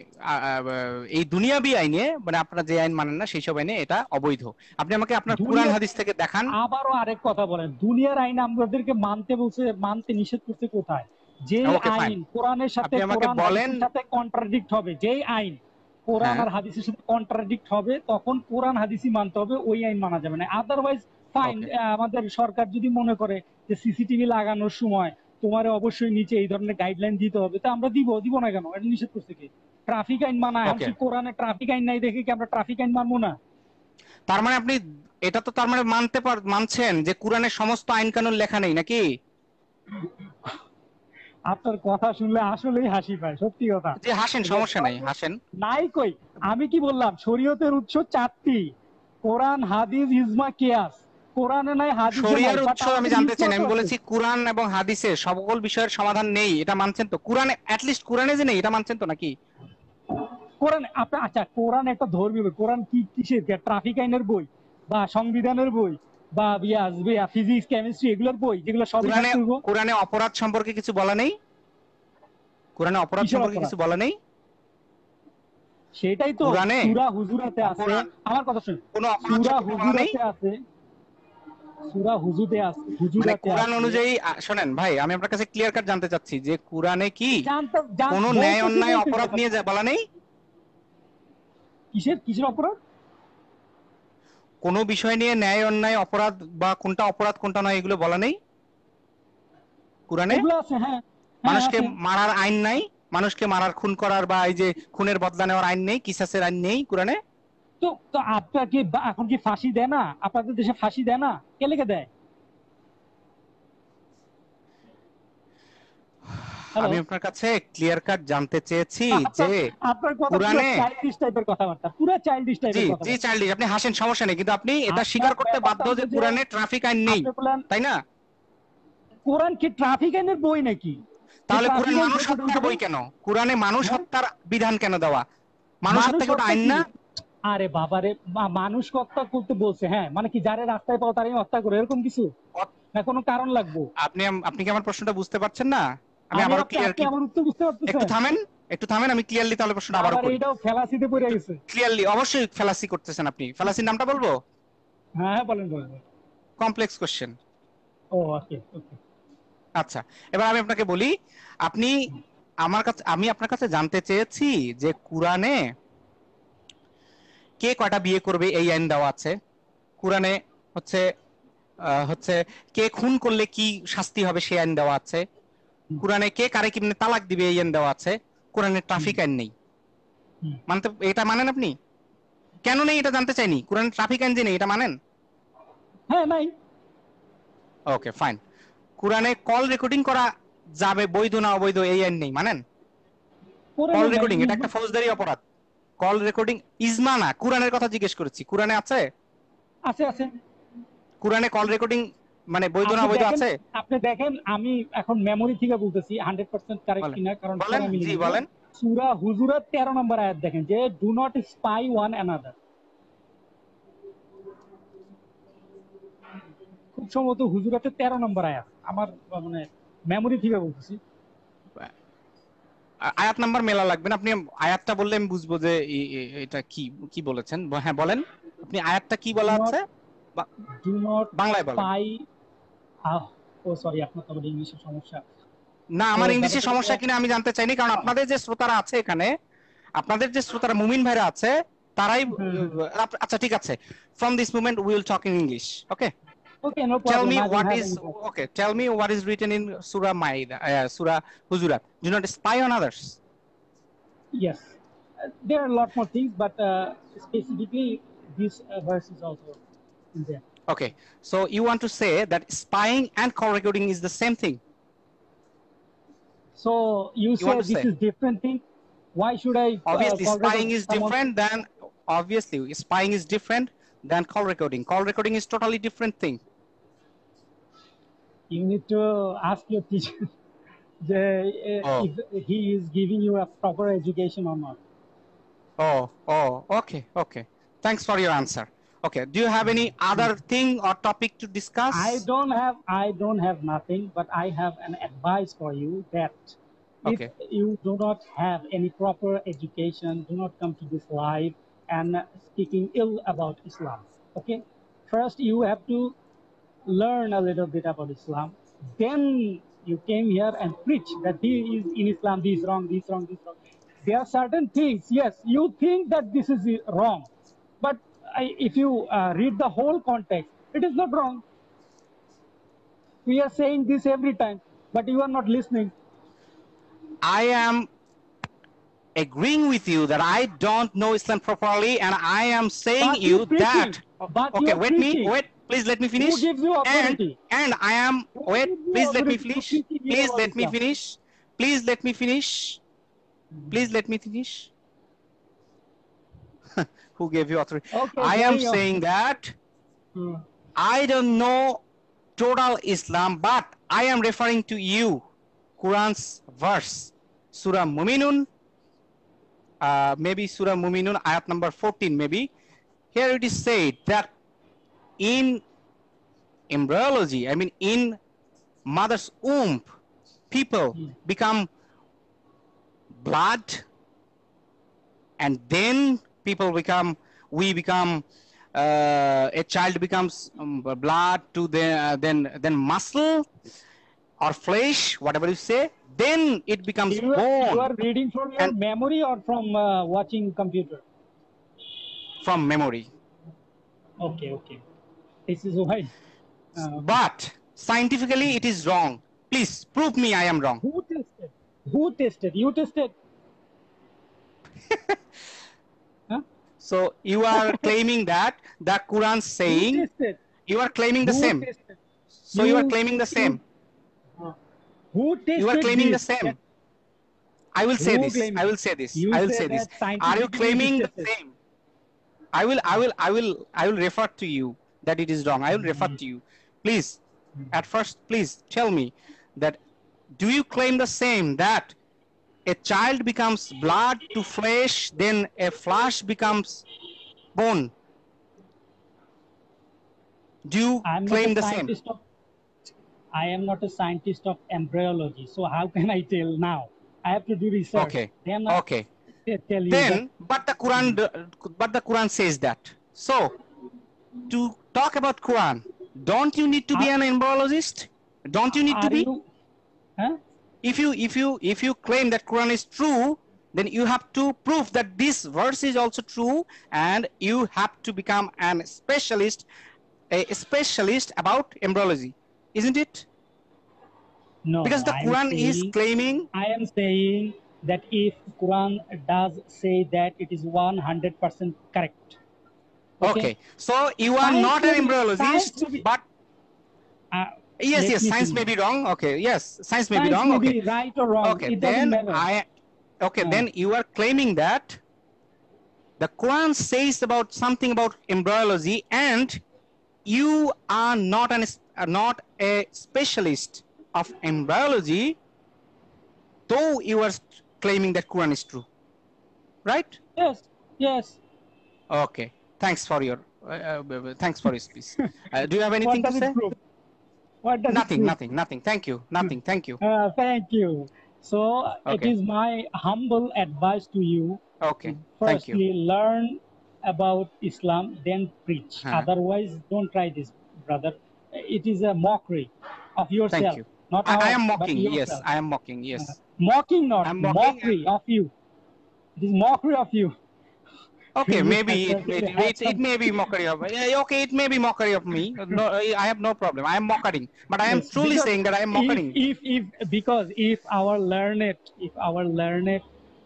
এই দুনিয়াবি আইনে মানে আপনারা যে আইন মানেন না সেই সব আইনে এটা অবৈধ আপনি আমাকে আপনার কোরআন হাদিস থেকে দেখান আবারও আরেক কথা বলেন দুনিয়ার আইন আমাদেরকে মানতে বলছে মানতে নিষেধ করতে কোথায় যে আইন কোরআনের সাথে আমাকে বলেন সাথে কন্ট্রাডিক্ট হবে যেই আইন কোরআন হ্যাঁ। আর হাদিসের সাথে কন্ট্রাডিক্ট হবে তখন কোরআন হাদিসই মানতে হবে ওই আইন মানা যাবে না আদারওয়াইজ ফাইন আমাদের সরকার যদি মনে করে যে সিসিটিভি লাগানোর সময় তোমার অবশ্যই নিচে এই ধরনের গাইডলাইন দিতে হবে তা আমরা দিব দিব না কেন এটা নিষেধ করছে কি ট্রাফিক আইন মানা আছে কোরআনে ট্রাফিক আইন নাই দেখে কি আমরা ট্রাফিক আইন মানবো না তার মানে আপনি এটা তো তার মানে মানতে পার মানছেন যে কোরআনে সমস্ত আইন কানুন লেখা নেই নাকি আপনার কথা শুনলে আসলেই হাসি পায় সত্যি কথা যে হাসেন সমস্যা নাই হাসেন নাই কই আমি কি বললাম শরীয়তের উৎস চারটি কোরআন হাদিস ইজমা কিয়াস কোরআনে নাই হাদিসে শরিয়ার উৎস আমি জানতে চাই আমি বলেছি কোরআন এবং হাদিসে সকল বিষয়ের সমাধান নেই এটা মানছেন তো কোরআনে অ্যাট লিস্ট কোরআনে যে নেই এটা মানছেন তো নাকি আপনি আচ্ছা কোরআন একটা ধর্মীয় বই কোরআন কি কিসের ট্রাফিক আইনের বই বা সংবিধানের বই বা বিয়া ফিজিক্স কেমিস্ট্রি এগুলোর বই যেগুলো সব কোরআনে কোরআনে অপরাধ সম্পর্কে কিছু বলা নেই কোরআনে অপরাধ সম্পর্কে কিছু বলা নেই সেটাই তো সূরা হুজুরাতে আছে আমার কথা শুনুন সূরা হুজুরাতে আছে সূরা আছে মানে আছে কোরআন অনুযায়ী শুনেন ভাই আমি আপনার কাছে ক্লিয়ার কাট জানতে চাচ্ছি যে কোরআনে কি ন্যায় অন্যায় অপরাধ নিয়ে যা বলা নেই কিসের কিসের অপরাধ বিষয় নিয়ে ন্যায় অন্যায় অপরাধ বা কোনটা অপরাধ কোনটা নয় এগুলো বলা নেই কোরআনে হ্যাঁ। হ্যাঁ, মানুষকে মারার আইন নাই মানুষকে মারার খুন করার বা এই যে খুনের বদলা নেওয়ার আইন নেই কিসাসের আইন নেই কোরআনে তো তো আপনার কি এখন কি ফাঁসি দেয় না আপনাদের দেশে ফাঁসি দেয় না কে দেয় আমি আপনার কাছে ক্লিয়ার কাট জানতে চেয়েছি আচ্ছা, যে আপনার কথা চাইল্ডিশ টাইপের কথাবার্তা পুরো চাইল্ডিশ টাইপের কথা জি চাইল্ডিশ আপনি হাসেন সমস্যা নেই কিন্তু আপনি এটা স্বীকার করতে বাধ্য যে কোরআনে ট্রাফিক আইন নেই তাই না কোরআন কি ট্রাফিক আইনের বই নাকি তাহলে কোরআন মানুষ হত্যার বই কেন কোরআনে মানুষ হ্যাঁ? হত্যার বিধান কেন দেওয়া মানুষ হত্যাকে ওটা আইন না আরে বাবা রে মানুষ হত্যা করতে বলছে হ্যাঁ মানে কি যারা রাস্তায় পাও তারাই হত্যা করে এরকম কিছু না কোনো কারণ লাগবে আপনি আপনি কি আমার প্রশ্নটা বুঝতে পারছেন না আমি আবার ক্লিয়ার কি আমার উত্তর বুঝতে পারছেন একটু থামেন একটু থামেন আমি ক্লিয়ারলি তাহলে প্রশ্নটা আবার করি এটাও ফেলাসিতে পড়ে গেছে ক্লিয়ারলি অবশ্যই ফেলাসি করতেছেন আপনি ফেলাসির নামটা বলবো হ্যাঁ, হ্যাঁ বলেন বলেন কমপ্লেক্স কোশ্চেন ও ওকে ওকে আচ্ছা এবার আমি আপনাকে বলি আপনি আমার কাছে আমি আপনার কাছে জানতে চেয়েছি যে কোরআনে কে কটা বিয়ে করবে এই আইন দেওয়া আছে কোরআনে হচ্ছে হচ্ছে কে খুন করলে কি শাস্তি হবে সেই আইন দেওয়া আছে কোরআনে কে কারে কিমনে তালাক দিবে এই আইন দেওয়া আছে কোরআনে ট্রাফিক আইন নেই মানতে এটা মানেন আপনি কেন নেই এটা জানতে চাইনি কোরআন ট্রাফিক আইন যে নেই এটা মানেন হ্যাঁ নাই ওকে ফাইন কোরআনে কল রেকর্ডিং করা যাবে বৈধ না অবৈধ এই আইন নেই মানেন কল রেকর্ডিং এটা একটা ফৌজদারি অপরাধ কল রেকর্ডিং ইজমানা কোরআনের কথা জিজ্ঞেস করেছি কোরআনে আছে আছে আছে কোরআনে কল রেকর্ডিং মানে বৈধ না বৈধ আছে আপনি দেখেন আমি এখন মেমরি থেকে বলতেছি 100% কারেক্ট কিনা কারণ বলেন জি বলেন সূরা হুজুরাত 13 নম্বর আয়াত দেখেন যে do not spy one another খুব সম্ভবত হুজুরাতে 13 নম্বর আয়াত আমার মানে মেমরি থেকে বলতেছি আয়াত নাম্বার মেলা লাগবে না আপনি আয়াতটা বললে আমি বুঝবো যে এটা কি কি বলেছেন হ্যাঁ বলেন আপনি আয়াতটা কি বলা আছে ডু নট বাংলায় বলেন পাই ও সরি আপনার তো ইংলিশে সমস্যা না আমার ইংলিশে সমস্যা কিনা আমি জানতে চাইনি কারণ আপনাদের যে শ্রোতারা আছে এখানে আপনাদের যে শ্রোতারা মুমিন ভাইরা আছে তারাই আচ্ছা ঠিক আছে from this moment will talk in English okay Okay, no problem. Tell me I what is okay. Tell me what is written in Surah Maida, uh, Surah Hujurat. Do not spy on others. Yes, uh, there are a lot more things, but uh, specifically this uh, verse is also in there. Okay, so you want to say that spying and call recording is the same thing. So you, you say this say. is different thing. Why should I? Uh, obviously, spying is different than obviously spying is different than call recording. Call recording is totally different thing you need to ask your teacher the, uh, oh. if he is giving you a proper education or not. Oh, oh, okay, okay. Thanks for your answer. Okay, do you have any other thing or topic to discuss? I don't have, I don't have nothing, but I have an advice for you that okay. if you do not have any proper education, do not come to this live and speaking ill about Islam. Okay, first you have to learn a little bit about Islam. Then you came here and preach that he is in Islam, this is wrong, this is wrong, this is wrong. There are certain things, yes, you think that this is wrong. But I, if you uh, read the whole context, it is not wrong. We are saying this every time, but you are not listening. I am agreeing with you that I don't know Islam properly, and I am saying you that. But okay, wait preaching. me, wait please let me finish. Who gives you And, and I am Who wait, please let me finish. Please let me finish. Please let me finish. Please let me finish. Who gave you authority? Okay, I am saying that hmm. I don't know total Islam, but I am referring to you, Quran's verse, Surah Muminun, uh, maybe Surah Muminun, ayat number 14, maybe. Here it is said that in embryology, I mean, in mother's womb, people mm. become blood, and then people become, we become, uh, a child becomes um, blood to then, uh, then, then muscle or flesh, whatever you say, then it becomes you are, bone. You are reading from your and memory or from uh, watching computer? From memory. Okay, okay. This is why. Uh, but scientifically, it is wrong. Please prove me I am wrong. Who tested? Who tested? You tested. huh? So you are claiming that the Quran saying you are claiming the who same. Tested? So you, you, are claiming the same. Uh, who tested? You are claiming this? the same. I will say this. I will say this. I will say, say this. Are you claiming the same? I will. I will. I will. I will refer to you that it is wrong. I will mm-hmm. refer to you. Please, mm-hmm. at first, please tell me that do you claim the same that a child becomes blood to flesh, then a flesh becomes bone? Do you I'm claim the same? Of, I am not a scientist of embryology, so how can I tell now? I have to do research. Okay. Then okay. Tell you then, that. but the Quran, mm-hmm. but the Quran says that. So, to Talk about Quran. Don't you need to be ah. an embryologist? Don't you need to be? If you if you if you claim that Quran is true, then you have to prove that this verse is also true, and you have to become an specialist, a specialist about embryology, isn't it? No, because the Quran saying, is claiming. I am saying that if Quran does say that it is 100% correct, Okay. okay. So you are science not an embryologist, be, but uh, yes, yes, science may be wrong. Okay, yes, science may science be wrong. May okay, be right or wrong. Okay, it then I. Okay, uh, then you are claiming that the Quran says about something about embryology, and you are not an uh, not a specialist of embryology, though you are claiming that Quran is true, right? Yes. Yes. Okay. Thanks for your uh, uh, thanks for your speech. Uh, do you have anything to say? Prove? What does nothing, nothing, nothing. Thank you, nothing. Thank you. Uh, thank you. So okay. it is my humble advice to you. Okay. Firstly, you. learn about Islam, then preach. Huh. Otherwise, don't try this, brother. It is a mockery of yourself. Thank you. Not I, ours, I am mocking. Yes, I am mocking. Yes. Uh, mocking, not I'm mocking, mockery I'm... of you. It is mockery of you. Okay, maybe it, it, it, it, may be mockery of okay, it may be mockery of me. No, I have no problem. I am mocking, but I am yes, truly saying that I am mocking. If, if, if because if our learned if our learned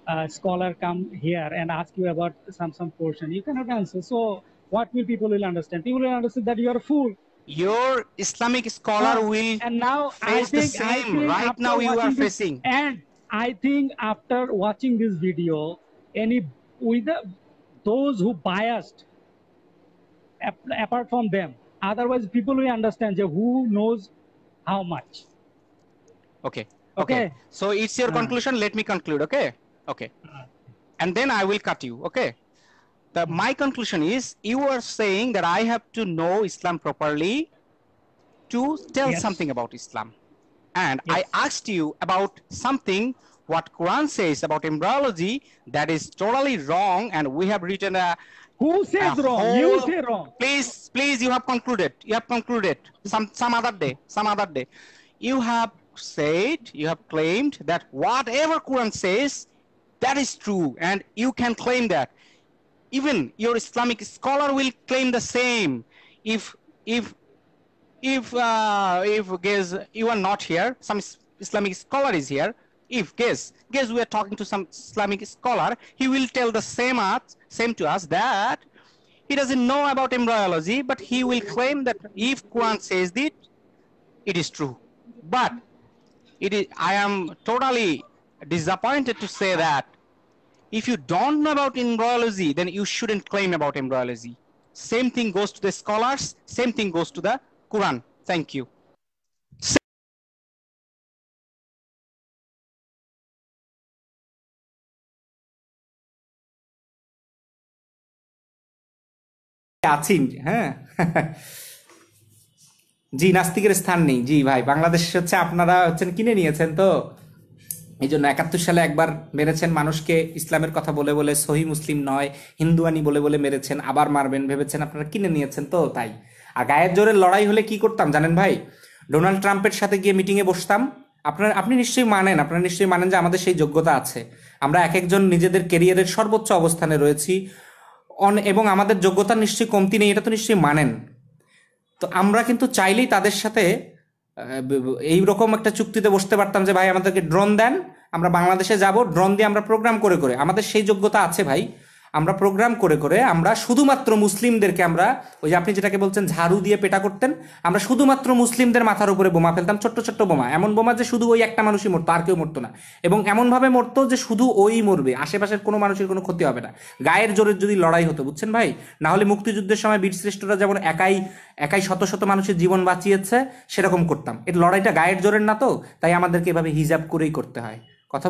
uh, scholar come here and ask you about some some portion, you cannot answer. So what will people will understand? People will understand that you are a fool. Your Islamic scholar so, will and now face think, the same right now you are facing. This, and I think after watching this video, any with those who biased apart from them otherwise people will understand who knows how much okay okay, okay. so it's your uh. conclusion let me conclude okay okay ah. and then i will cut you okay the, hmm. my conclusion is you are saying that i have to know islam properly to tell yes. something about islam and yes. i asked you about something what Quran says about embryology that is totally wrong and we have written a who says a wrong? Whole, you say wrong. Please, please, you have concluded. You have concluded some some other day. Some other day. You have said, you have claimed that whatever Quran says, that is true, and you can claim that. Even your Islamic scholar will claim the same. If if if uh, if guess you are not here, some Islamic scholar is here if guess guess we are talking to some islamic scholar he will tell the same us same to us that he doesn't know about embryology but he will claim that if quran says it it is true but it is i am totally disappointed to say that if you don't know about embryology then you shouldn't claim about embryology same thing goes to the scholars same thing goes to the quran thank you আছেন হ্যাঁ জি নাস্তিকের স্থান নেই জি ভাই বাংলাদেশ হচ্ছে আপনারা হচ্ছেন কিনে নিয়েছেন তো এই জন্য একাত্তর সালে একবার মেরেছেন মানুষকে ইসলামের কথা বলে বলে সহি মুসলিম নয় হিন্দুয়ানি বলে বলে মেরেছেন আবার মারবেন ভেবেছেন আপনারা কিনে নিয়েছেন তো তাই আর গায়ের জোরে লড়াই হলে কি করতাম জানেন ভাই ডোনাল্ড ট্রাম্পের সাথে গিয়ে মিটিংয়ে বসতাম আপনার আপনি নিশ্চয়ই মানেন আপনারা নিশ্চয়ই মানেন যে আমাদের সেই যোগ্যতা আছে আমরা এক একজন নিজেদের কেরিয়ারের সর্বোচ্চ অবস্থানে রয়েছি অন এবং আমাদের যোগ্যতার নিশ্চয়ই কমতি নেই এটা তো নিশ্চয়ই মানেন তো আমরা কিন্তু চাইলেই তাদের সাথে এই রকম একটা চুক্তিতে বসতে পারতাম যে ভাই আমাদেরকে ড্রোন দেন আমরা বাংলাদেশে যাব ড্রোন দিয়ে আমরা প্রোগ্রাম করে করে আমাদের সেই যোগ্যতা আছে ভাই আমরা প্রোগ্রাম করে করে আমরা শুধুমাত্র মুসলিমদেরকে আমরা ওই যে আপনি যেটাকে বলছেন ঝাড়ু দিয়ে পেটা করতেন আমরা শুধুমাত্র মুসলিমদের মাথার উপরে বোমা ফেলতাম ছোট্ট ছোট্ট বোমা এমন বোমা যে শুধু ওই একটা মানুষই মরতো আর কেউ মরতো না এবং এমনভাবে মরতো যে শুধু ওই মরবে আশেপাশের কোনো মানুষের কোনো ক্ষতি হবে না গায়ের জোরের যদি লড়াই হতো বুঝছেন ভাই না হলে মুক্তিযুদ্ধের সময় শ্রেষ্ঠরা যেমন একাই একাই শত শত মানুষের জীবন বাঁচিয়েছে সেরকম করতাম এর লড়াইটা গায়ের জোরের না তো তাই আমাদেরকে এভাবে হিজাব করেই করতে হয় কথা